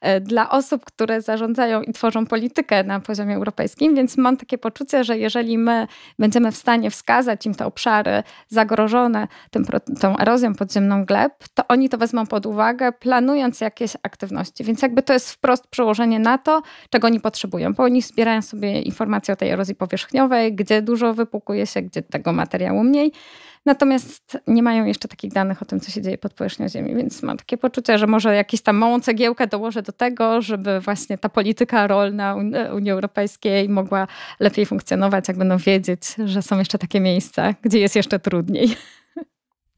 e, dla osób, które zarządzają i tworzą politykę na poziomie europejskim, więc mam takie poczucie, że jeżeli my będziemy w stanie wskazać im te obszary zagrożone tym, tą erozją podziemną gleb, to oni to wezmą pod uwagę, planując jakieś aktywności. Więc jakby to jest wprost przełożenie spojrzenie na to, czego oni potrzebują, bo oni zbierają sobie informacje o tej erozji powierzchniowej, gdzie dużo wypukuje się, gdzie tego materiału mniej. Natomiast nie mają jeszcze takich danych o tym, co się dzieje pod powierzchnią Ziemi, więc mam takie poczucie, że może jakiś tam małą cegiełkę dołożę do tego, żeby właśnie ta polityka rolna Unii Europejskiej mogła lepiej funkcjonować, jak będą wiedzieć, że są jeszcze takie miejsca, gdzie jest jeszcze trudniej.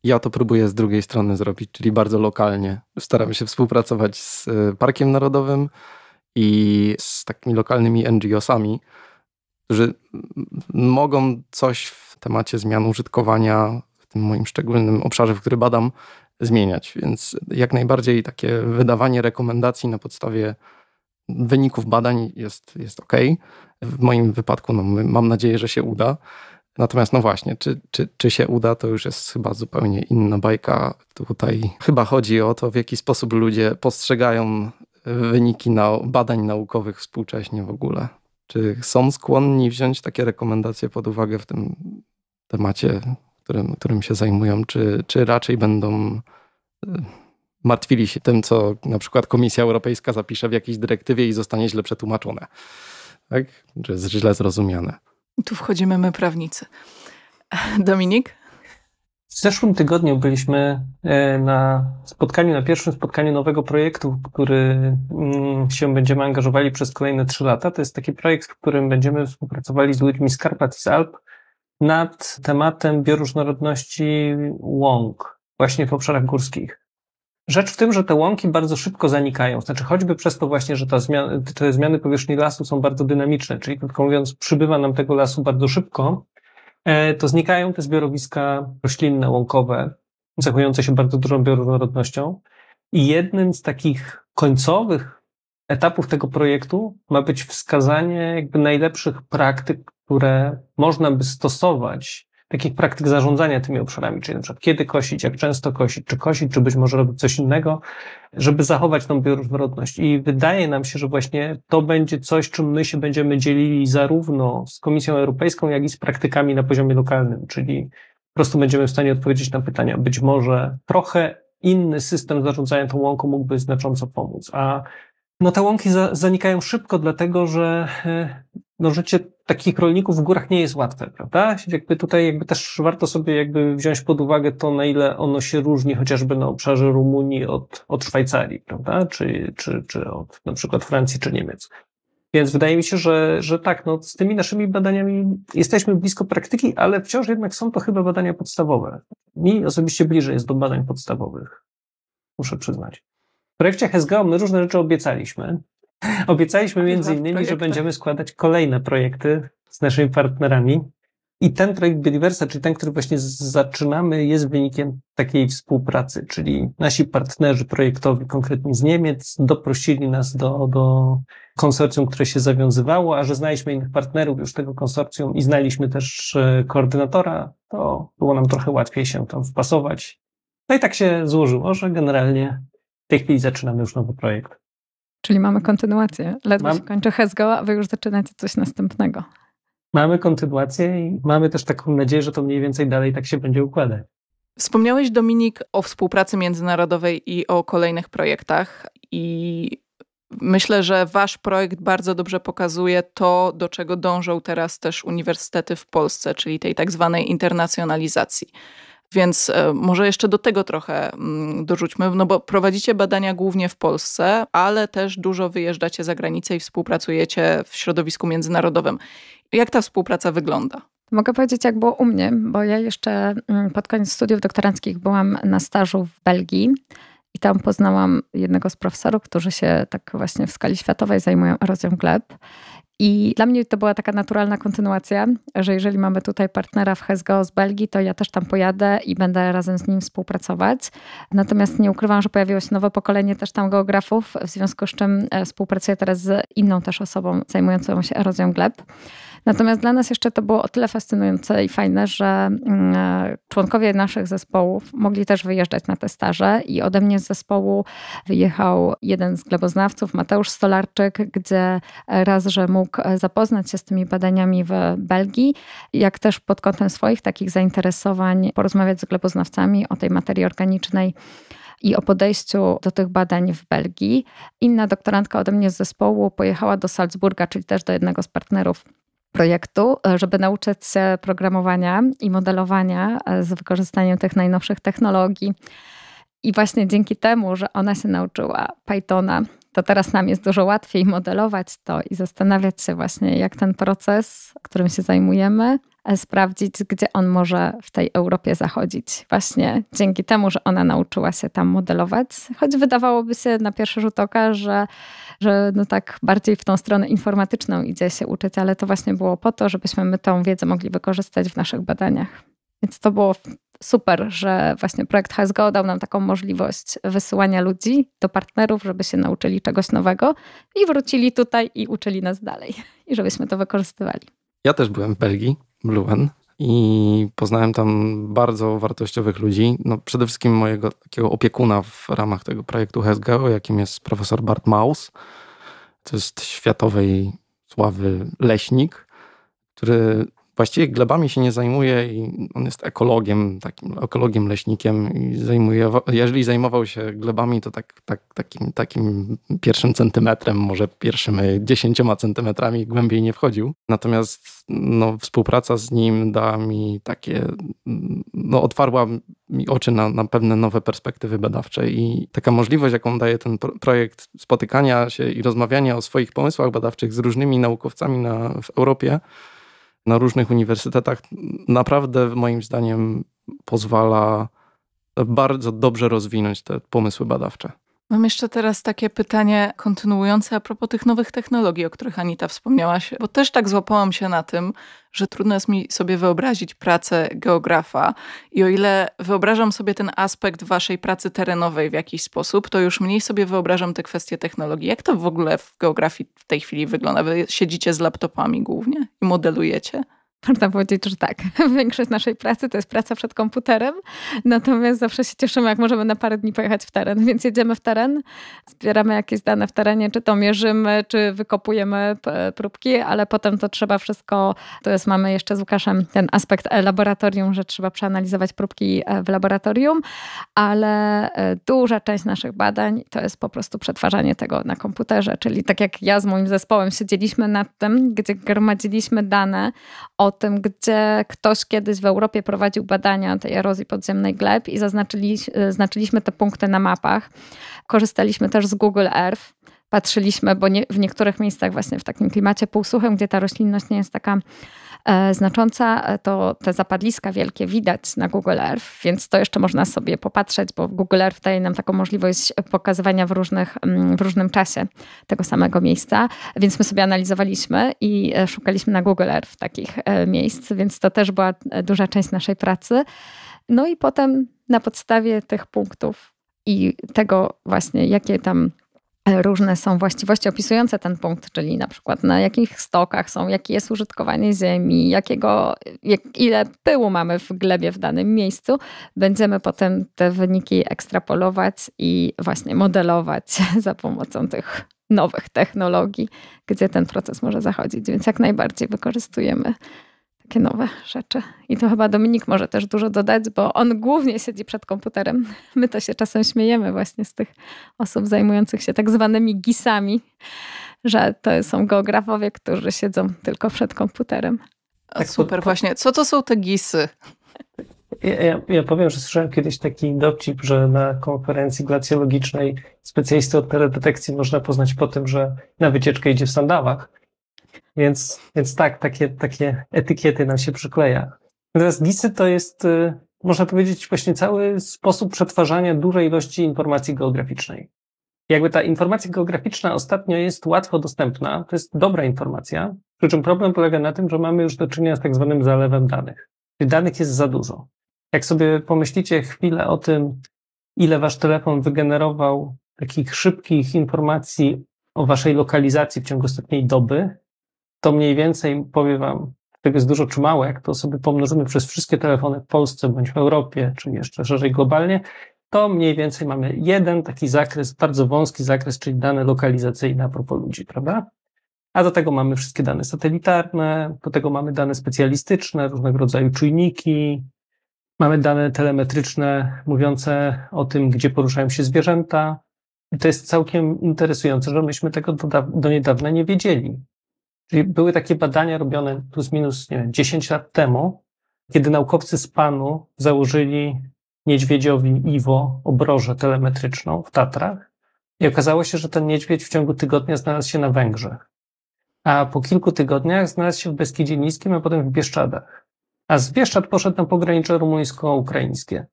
Ja to próbuję z drugiej strony zrobić, czyli bardzo lokalnie. Staram się współpracować z y, Parkiem Narodowym, i z takimi lokalnymi NGO-sami, którzy mogą coś w temacie zmian użytkowania, w tym moim szczególnym obszarze, w który badam, zmieniać. Więc jak najbardziej takie wydawanie rekomendacji na podstawie wyników badań jest, jest ok. W moim wypadku no, mam nadzieję, że się uda. Natomiast no właśnie, czy, czy, czy się uda, to już jest chyba zupełnie inna bajka. Tutaj chyba chodzi o to, w jaki sposób ludzie postrzegają wyniki badań naukowych współcześnie w ogóle? Czy są skłonni wziąć takie rekomendacje pod uwagę w tym temacie, którym, którym się zajmują, czy, czy raczej będą y, martwili się tym, co na przykład Komisja Europejska zapisze w jakiejś dyrektywie i zostanie źle przetłumaczone, tak? czy źle zrozumiane? Tu wchodzimy my, prawnicy. Dominik? W zeszłym tygodniu byliśmy e, na spotkaniu, na pierwszym spotkaniu nowego projektu, w który mm, się będziemy angażowali przez kolejne trzy lata. To jest taki projekt, w którym będziemy współpracowali z ludźmi z Karpat i z Alp nad tematem bioróżnorodności łąk właśnie w obszarach górskich. Rzecz w tym, że te łąki bardzo szybko zanikają, znaczy choćby przez to właśnie, że ta zmiana, te zmiany powierzchni lasu są bardzo dynamiczne, czyli krótko mówiąc przybywa nam tego lasu bardzo szybko, E, to znikają te zbiorowiska roślinne, łąkowe, zachowujące się bardzo dużą bioróżnorodnością. I jednym z takich końcowych etapów tego projektu ma być wskazanie jakby najlepszych praktyk, które można by stosować takich praktyk zarządzania tymi obszarami, czyli na przykład kiedy kosić, jak często kosić, czy kosić, czy być może robić coś innego, żeby zachować tą bioróżnorodność. I wydaje nam się, że właśnie to będzie coś, czym my się będziemy dzielili zarówno z Komisją Europejską, jak i z praktykami na poziomie lokalnym, czyli po prostu będziemy w stanie odpowiedzieć na pytania. Być może trochę inny system zarządzania tą łąką mógłby znacząco pomóc, a no te łąki za, zanikają szybko, dlatego że e, no życie takich rolników w górach nie jest łatwe, prawda? Jakby tutaj jakby też warto sobie jakby wziąć pod uwagę to, na ile ono się różni chociażby na obszarze Rumunii od, od Szwajcarii, prawda? Czy, czy, czy od na przykład Francji czy Niemiec. Więc wydaje mi się, że, że tak, no, z tymi naszymi badaniami jesteśmy blisko praktyki, ale wciąż jednak są to chyba badania podstawowe. Mi osobiście bliżej jest do badań podstawowych, muszę przyznać. W projekcie HSGO my różne rzeczy obiecaliśmy, Obiecaliśmy między innymi, że będziemy składać kolejne projekty z naszymi partnerami. I ten projekt biodiversa, czyli ten, który właśnie zaczynamy, jest wynikiem takiej współpracy, czyli nasi partnerzy projektowi, konkretnie z Niemiec, doprosili nas do, do konsorcjum, które się zawiązywało, a że znaliśmy innych partnerów już tego konsorcjum i znaliśmy też e, koordynatora, to było nam trochę łatwiej się tam wpasować. No i tak się złożyło, że generalnie w tej chwili zaczynamy już nowy projekt. Czyli mamy kontynuację. Ledwo Mam... się kończy Hezgo, a wy już zaczynacie coś następnego. Mamy kontynuację i mamy też taką nadzieję, że to mniej więcej dalej tak się będzie układać. Wspomniałeś, Dominik, o współpracy międzynarodowej i o kolejnych projektach. I myślę, że Wasz projekt bardzo dobrze pokazuje to, do czego dążą teraz też uniwersytety w Polsce, czyli tej tak zwanej internacjonalizacji. Więc e, może jeszcze do tego trochę mm, dorzućmy, no bo prowadzicie badania głównie w Polsce, ale też dużo wyjeżdżacie za granicę i współpracujecie w środowisku międzynarodowym. Jak ta współpraca wygląda? Mogę powiedzieć, jak było u mnie, bo ja jeszcze mm, pod koniec studiów doktoranckich byłam na stażu w Belgii i tam poznałam jednego z profesorów, którzy się tak właśnie w skali światowej zajmują erozją gleb. I dla mnie to była taka naturalna kontynuacja, że jeżeli mamy tutaj partnera w HESGO z Belgii, to ja też tam pojadę i będę razem z nim współpracować. Natomiast nie ukrywam, że pojawiło się nowe pokolenie też tam geografów, w związku z czym e, współpracuję teraz z inną też osobą zajmującą się erozją gleb. Natomiast dla nas jeszcze to było o tyle fascynujące i fajne, że mm, e, członkowie naszych zespołów mogli też wyjeżdżać na te staże i ode mnie z zespołu wyjechał jeden z gleboznawców, Mateusz Stolarczyk, gdzie raz, że mógł e, zapoznać się z tymi badaniami w Belgii, jak też pod kątem swoich takich zainteresowań porozmawiać z gleboznawcami o tej materii organicznej i o podejściu do tych badań w Belgii. Inna doktorantka ode mnie z zespołu pojechała do Salzburga, czyli też do jednego z partnerów projektu, e, żeby nauczyć się programowania i modelowania e, z wykorzystaniem tych najnowszych technologii. I właśnie dzięki temu, że ona się nauczyła Pythona, to teraz nam jest dużo łatwiej modelować to i zastanawiać się właśnie, jak ten proces, którym się zajmujemy, e, sprawdzić, gdzie on może w tej Europie zachodzić. Właśnie dzięki temu, że ona nauczyła się tam modelować, choć wydawałoby się na pierwszy rzut oka, że, że no tak bardziej w tą stronę informatyczną idzie się uczyć, ale to właśnie było po to, żebyśmy my tą wiedzę mogli wykorzystać w naszych badaniach. Więc to było super, że właśnie projekt HSGO dał nam taką możliwość wysyłania ludzi do partnerów, żeby się nauczyli czegoś nowego i wrócili tutaj i uczyli nas dalej i żebyśmy to wykorzystywali. Ja też byłem w Belgii, Bluen i poznałem tam bardzo wartościowych ludzi. No, przede wszystkim mojego takiego opiekuna w ramach tego projektu HSGO, jakim jest profesor Bart Maus. To jest światowej sławy leśnik, który właściwie glebami się nie zajmuje i on jest ekologiem, takim ekologiem, leśnikiem i zajmuje, jeżeli zajmował się glebami, to tak, tak, takim, takim pierwszym centymetrem, może pierwszymi dziesięcioma centymetrami głębiej nie wchodził. Natomiast no, współpraca z nim da mi takie, no otwarła mi oczy na, na pewne nowe perspektywy badawcze i taka możliwość, jaką daje ten projekt spotykania się i rozmawiania o swoich pomysłach badawczych z różnymi naukowcami na, w Europie, na różnych uniwersytetach naprawdę moim zdaniem pozwala bardzo dobrze rozwinąć te pomysły badawcze. Mam jeszcze teraz takie pytanie kontynuujące a propos tych nowych technologii, o których Anita wspomniałaś, bo też tak złapałam się na tym, że trudno jest mi sobie wyobrazić pracę geografa. I o ile wyobrażam sobie ten aspekt waszej pracy terenowej w jakiś sposób, to już mniej sobie wyobrażam te kwestie technologii. Jak to w ogóle w geografii w tej chwili wygląda? Wy siedzicie z laptopami głównie i modelujecie? Można powiedzieć, że tak. Większość naszej pracy to jest praca przed komputerem, natomiast zawsze się cieszymy, jak możemy na parę dni pojechać w teren, więc jedziemy w teren, zbieramy jakieś dane w terenie, czy to mierzymy, czy wykopujemy e, próbki, ale potem to trzeba wszystko, to jest, mamy jeszcze z Łukaszem ten aspekt laboratorium, że trzeba przeanalizować próbki e, w laboratorium, ale e, duża część naszych badań to jest po prostu przetwarzanie tego na komputerze, czyli tak jak ja z moim zespołem siedzieliśmy nad tym, gdzie gromadziliśmy dane o o tym, gdzie ktoś kiedyś w Europie prowadził badania tej erozji podziemnej gleb i zaznaczyliśmy y, te punkty na mapach. Korzystaliśmy też z Google Earth patrzyliśmy, bo nie, w niektórych miejscach właśnie w takim klimacie półsuchym, gdzie ta roślinność nie jest taka E, znacząca, e, to te zapadliska wielkie widać na Google Earth, więc to jeszcze można sobie popatrzeć, bo Google Earth daje nam taką możliwość e, pokazywania w, różnych, mm, w różnym czasie tego samego miejsca, więc my sobie analizowaliśmy i szukaliśmy na Google Earth takich miejsc, więc to też była duża część naszej pracy. No i potem na podstawie tych punktów i tego właśnie, jakie tam E, różne są właściwości opisujące ten punkt, czyli na przykład na jakich stokach są, jakie jest użytkowanie ziemi, jakiego, jak, ile pyłu mamy w glebie w danym miejscu, będziemy potem te wyniki ekstrapolować i właśnie modelować za pomocą tych nowych technologii, gdzie ten proces może zachodzić. Więc jak najbardziej wykorzystujemy takie nowe rzeczy. I to chyba Dominik może też dużo dodać, bo on głównie siedzi przed komputerem. My to się czasem śmiejemy właśnie z tych osób zajmujących się tak zwanymi gisami, że to są geografowie, którzy siedzą tylko przed komputerem. Tak, super, właśnie. Co to są te gisy? Ja, ja, ja, powiem, że słyszałem kiedyś taki dowcip, że na konferencji glacjologicznej specjalisty od teledetekcji można poznać po tym, że na wycieczkę idzie w sandałach. Więc, więc tak, takie, takie etykiety nam się przykleja. Natomiast GISy to jest, y, można powiedzieć, właśnie cały sposób przetwarzania dużej ilości informacji geograficznej. Jakby ta informacja geograficzna ostatnio jest łatwo dostępna, to jest dobra informacja, przy czym problem polega na tym, że mamy już do czynienia z tak zwanym zalewem danych. Czyli danych jest za dużo. Jak sobie pomyślicie chwilę o tym, ile wasz telefon wygenerował takich szybkich informacji o waszej lokalizacji w ciągu ostatniej doby, to mniej więcej powiem Wam, tego jest dużo czy mało, jak to sobie pomnożymy przez wszystkie telefony w Polsce bądź w Europie, czy jeszcze szerzej globalnie, to mniej więcej mamy jeden taki zakres, bardzo wąski zakres, czyli dane lokalizacyjne a propos ludzi, prawda? A do tego mamy wszystkie dane satelitarne, do tego mamy dane specjalistyczne, różnego rodzaju czujniki, mamy dane telemetryczne mówiące o tym, gdzie poruszają się zwierzęta. I to jest całkiem interesujące, że myśmy tego do, do niedawna nie wiedzieli. Czyli były takie badania robione plus minus nie wiem, 10 lat temu, kiedy naukowcy z PANU założyli niedźwiedziowi Iwo obrożę telemetryczną w Tatrach i okazało się, że ten niedźwiedź w ciągu tygodnia znalazł się na Węgrzech. A po kilku tygodniach znalazł się w Beskidzie Niskim, a potem w Bieszczadach. A z Bieszczad poszedł na pogranicze rumuńsko-ukraińskie.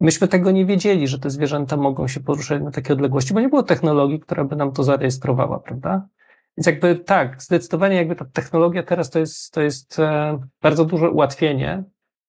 Myśmy tego nie wiedzieli, że te zwierzęta mogą się poruszać na takie odległości, bo nie było technologii, która by nam to zarejestrowała, prawda? Więc jakby tak, zdecydowanie jakby ta technologia teraz to jest, to jest e, bardzo duże ułatwienie,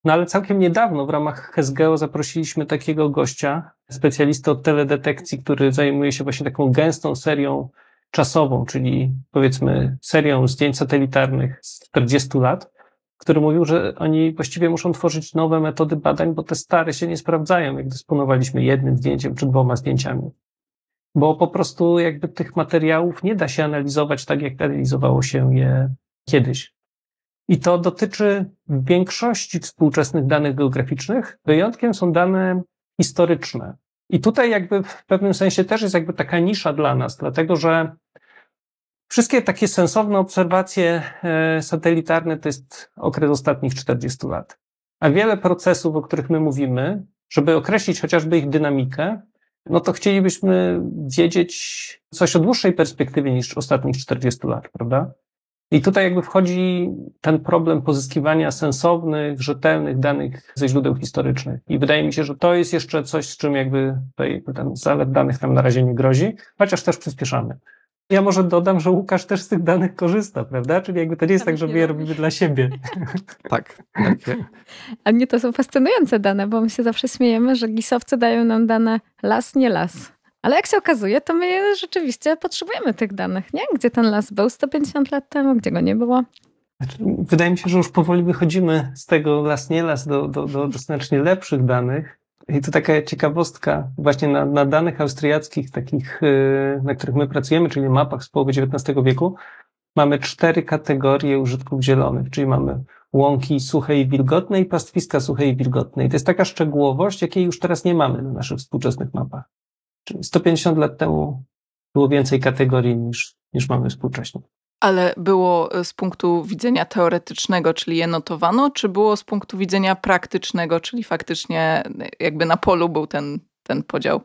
no ale całkiem niedawno w ramach HSGO zaprosiliśmy takiego gościa, specjalistę od teledetekcji, który zajmuje się właśnie taką gęstą serią czasową, czyli powiedzmy serią zdjęć satelitarnych z 40 lat, który mówił, że oni właściwie muszą tworzyć nowe metody badań, bo te stare się nie sprawdzają, jak dysponowaliśmy jednym zdjęciem czy dwoma zdjęciami bo po prostu jakby tych materiałów nie da się analizować tak, jak analizowało się je kiedyś. I to dotyczy większości współczesnych danych geograficznych. Wyjątkiem są dane historyczne. I tutaj jakby w pewnym sensie też jest jakby taka nisza dla nas, dlatego że wszystkie takie sensowne obserwacje e, satelitarne to jest okres ostatnich 40 lat. A wiele procesów, o których my mówimy, żeby określić chociażby ich dynamikę, no to chcielibyśmy wiedzieć coś o dłuższej perspektywie niż ostatnich 40 lat, prawda? I tutaj jakby wchodzi ten problem pozyskiwania sensownych, rzetelnych danych ze źródeł historycznych. I wydaje mi się, że to jest jeszcze coś, z czym jakby tutaj ten zalet danych nam na razie nie grozi, chociaż też przyspieszamy. Ja może dodam, że Łukasz też z tych danych korzysta, prawda? Czyli jakby to nie jest tak, że my je robimy dla siebie. tak, tak. A mnie to są fascynujące dane, bo my się zawsze śmiejemy, że gisowcy dają nam dane las, nie las. Ale jak się okazuje, to my rzeczywiście potrzebujemy tych danych, nie? Gdzie ten las był 150 lat temu, gdzie go nie było? Znaczy, wydaje mi się, że już powoli wychodzimy z tego las nie las do, do, do, do znacznie lepszych danych. I to taka ciekawostka właśnie na, na danych austriackich, takich, y, na których my pracujemy, czyli mapach z połowy XIX wieku, mamy cztery kategorie użytków zielonych, czyli mamy łąki suche i wilgotne i pastwiska suche i wilgotne. I to jest taka szczegółowość, jakiej już teraz nie mamy na naszych współczesnych mapach. Czyli 150 lat temu było więcej kategorii niż, niż mamy współcześnie. Ale było e, z punktu widzenia teoretycznego, czyli je notowano, czy było z punktu widzenia praktycznego, czyli faktycznie e, jakby na polu był ten, ten podział?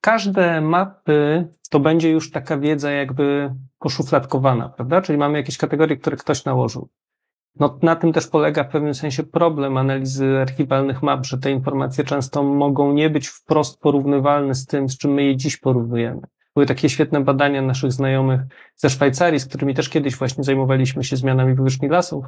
Każde mapy to będzie już taka wiedza jakby poszufladkowana, prawda? Czyli mamy jakieś kategorie, które ktoś nałożył. No, na tym też polega w pewnym sensie problem analizy archiwalnych map, że te informacje często mogą nie być wprost porównywalne z tym, z czym my je dziś porównujemy. Były takie świetne badania naszych znajomych ze Szwajcarii, z którymi też kiedyś właśnie zajmowaliśmy się zmianami powierzchni lasów.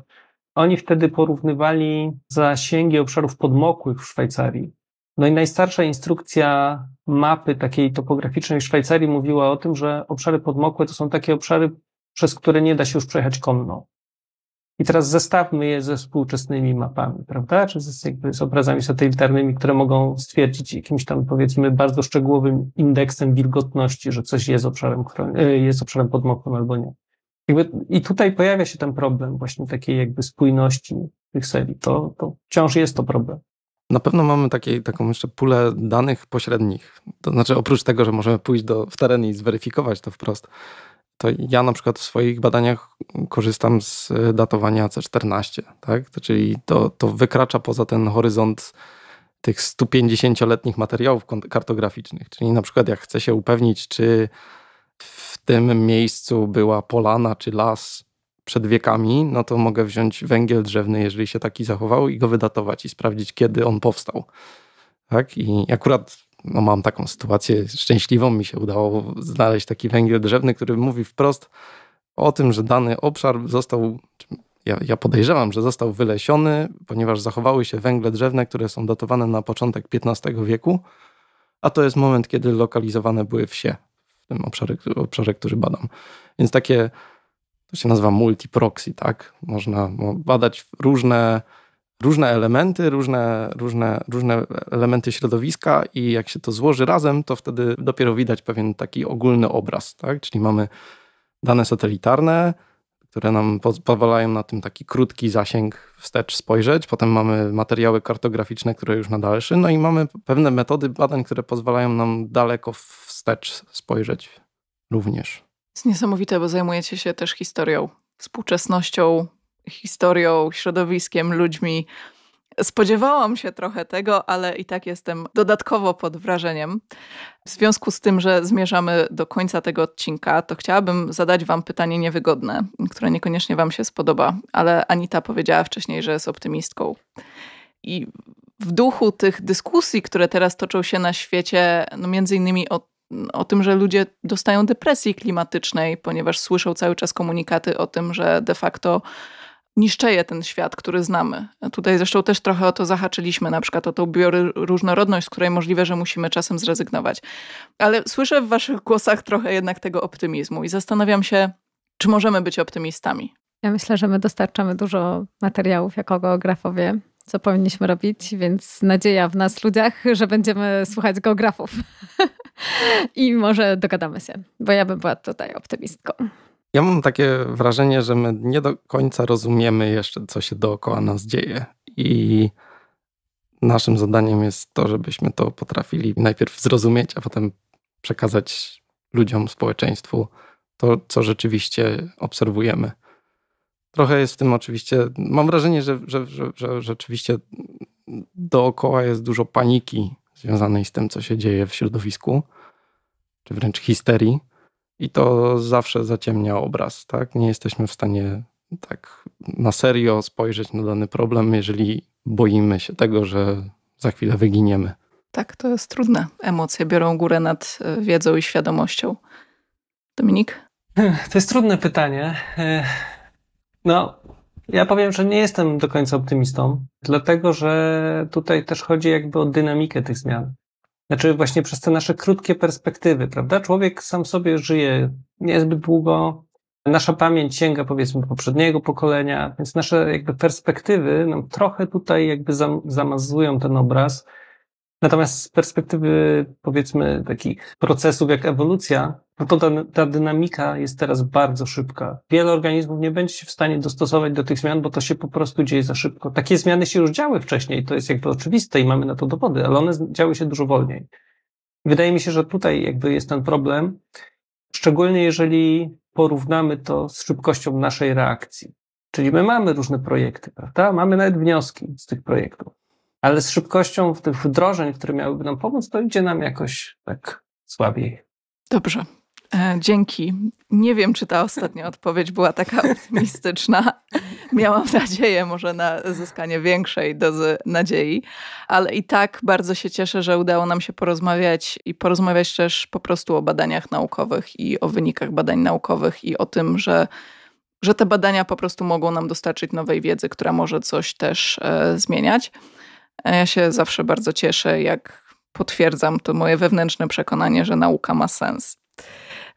Oni wtedy porównywali zasięgi obszarów podmokłych w Szwajcarii. No i najstarsza instrukcja mapy takiej topograficznej w Szwajcarii mówiła o tym, że obszary podmokłe to są takie obszary, przez które nie da się już przejechać konno. I teraz zestawmy je ze współczesnymi mapami, prawda? Czy z, jakby z obrazami satelitarnymi, które mogą stwierdzić jakimś tam, powiedzmy, bardzo szczegółowym indeksem wilgotności, że coś jest obszarem, e, jest obszarem podmokłym albo nie. Jakby, I tutaj pojawia się ten problem właśnie takiej jakby spójności tych serii. To, to wciąż jest to problem. Na pewno mamy takie, taką jeszcze pulę danych pośrednich. To znaczy, oprócz tego, że możemy pójść do, w teren i zweryfikować to wprost, to ja na przykład w swoich badaniach korzystam z e, datowania C14, tak? To, czyli to, to wykracza poza ten horyzont tych 150-letnich materiałów kartograficznych. Czyli na przykład jak chcę się upewnić, czy w tym miejscu była polana czy las przed wiekami, no to mogę wziąć węgiel drzewny, jeżeli się taki zachował, i go wydatować i sprawdzić, kiedy on powstał. Tak? I akurat no mam taką sytuację szczęśliwą, mi się udało znaleźć taki węgiel drzewny, który mówi wprost o tym, że dany obszar został, ja, ja podejrzewam, że został wylesiony, ponieważ zachowały się węgle drzewne, które są datowane na początek XV wieku, a to jest moment, kiedy lokalizowane były wsie w tym obszarze, obszarze który badam. Więc takie, to się nazywa multiproxy, tak? Można badać różne różne elementy, różne, różne, różne elementy środowiska i jak się to złoży razem, to wtedy dopiero widać pewien taki ogólny obraz, tak? Czyli mamy dane satelitarne, które nam pozwalają na tym taki krótki zasięg wstecz spojrzeć. Potem mamy materiały kartograficzne, które już na dalszy, no i mamy pewne metody badań, które pozwalają nam daleko wstecz spojrzeć również. To jest niesamowite, bo zajmujecie się też historią, współczesnością, historią, środowiskiem, ludźmi. Spodziewałam się trochę tego, ale i tak jestem dodatkowo pod wrażeniem. W związku z tym, że zmierzamy do końca tego odcinka, to chciałabym zadać Wam pytanie niewygodne, które niekoniecznie Wam się spodoba, ale Anita powiedziała wcześniej, że jest optymistką. I w duchu tych dyskusji, które teraz toczą się na świecie, no między innymi o, o tym, że ludzie dostają depresji klimatycznej, ponieważ słyszą cały czas komunikaty o tym, że de facto niszczeje ten świat, który znamy. Tutaj zresztą też trochę o to zahaczyliśmy, na przykład o tą bioróżnorodność, z której możliwe, że musimy czasem zrezygnować. Ale słyszę w waszych głosach trochę jednak tego optymizmu i zastanawiam się, czy możemy być optymistami. Ja myślę, że my dostarczamy dużo materiałów jako geografowie, co powinniśmy robić, więc nadzieja w nas ludziach, że będziemy słuchać geografów. I może dogadamy się, bo ja bym była tutaj optymistką. Ja mam takie wrażenie, że my nie do końca rozumiemy jeszcze, co się dookoła nas dzieje. I naszym zadaniem jest to, żebyśmy to potrafili najpierw zrozumieć, a potem przekazać ludziom, społeczeństwu to, co rzeczywiście obserwujemy. Trochę jest w tym oczywiście, mam wrażenie, że, że, że, że rzeczywiście dookoła jest dużo paniki związanej z tym, co się dzieje w środowisku, czy wręcz histerii i to zawsze zaciemnia obraz. Tak? Nie jesteśmy w stanie tak na serio spojrzeć na dany problem, jeżeli boimy się tego, że za chwilę wyginiemy. Tak, to jest trudne. Emocje biorą górę nad e, wiedzą i świadomością. Dominik? To jest trudne pytanie. No, ja powiem, że nie jestem do końca optymistą, dlatego że tutaj też chodzi jakby o dynamikę tych zmian. Znaczy właśnie przez te nasze krótkie perspektywy, prawda? Człowiek sam sobie żyje niezbyt długo, nasza pamięć sięga powiedzmy poprzedniego pokolenia, więc nasze jakby perspektywy nam trochę tutaj jakby zam zamazują ten obraz, Natomiast z perspektywy, powiedzmy, takich procesów jak ewolucja, no to ta, ta, dynamika jest teraz bardzo szybka. Wiele organizmów nie będzie się w stanie dostosować do tych zmian, bo to się po prostu dzieje za szybko. Takie zmiany się już działy wcześniej, to jest jakby oczywiste i mamy na to dowody, ale one działy się dużo wolniej. Wydaje mi się, że tutaj jakby jest ten problem, szczególnie jeżeli porównamy to z szybkością naszej reakcji. Czyli my mamy różne projekty, prawda? Mamy nawet wnioski z tych projektów ale z szybkością tych wdrożeń, które miałyby nam pomóc, to idzie nam jakoś tak słabiej. Dobrze. E, dzięki. Nie wiem, czy ta ostatnia odpowiedź była taka optymistyczna. Miałam nadzieję może na zyskanie większej dozy nadziei, ale i tak bardzo się cieszę, że udało nam się porozmawiać i porozmawiać też po prostu o badaniach naukowych i o wynikach badań naukowych i o tym, że, że te badania po prostu mogą nam dostarczyć nowej wiedzy, która może coś też e, zmieniać. A ja się zawsze bardzo cieszę, jak potwierdzam to moje wewnętrzne przekonanie, że nauka ma sens.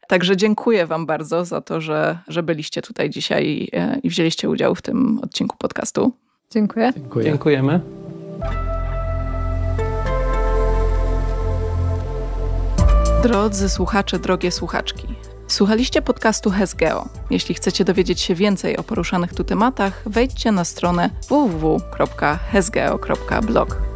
Także dziękuję Wam bardzo za to, że, że byliście tutaj dzisiaj e, i, wzięliście udział w tym odcinku podcastu. Dziękuję. Dziękuję. Dziękujemy. Drodzy słuchacze, drogie słuchaczki. Słuchaliście podcastu HESGEO. Jeśli chcecie dowiedzieć się więcej o poruszanych tu tematach, wejdźcie na stronę www.hesgeo.blog.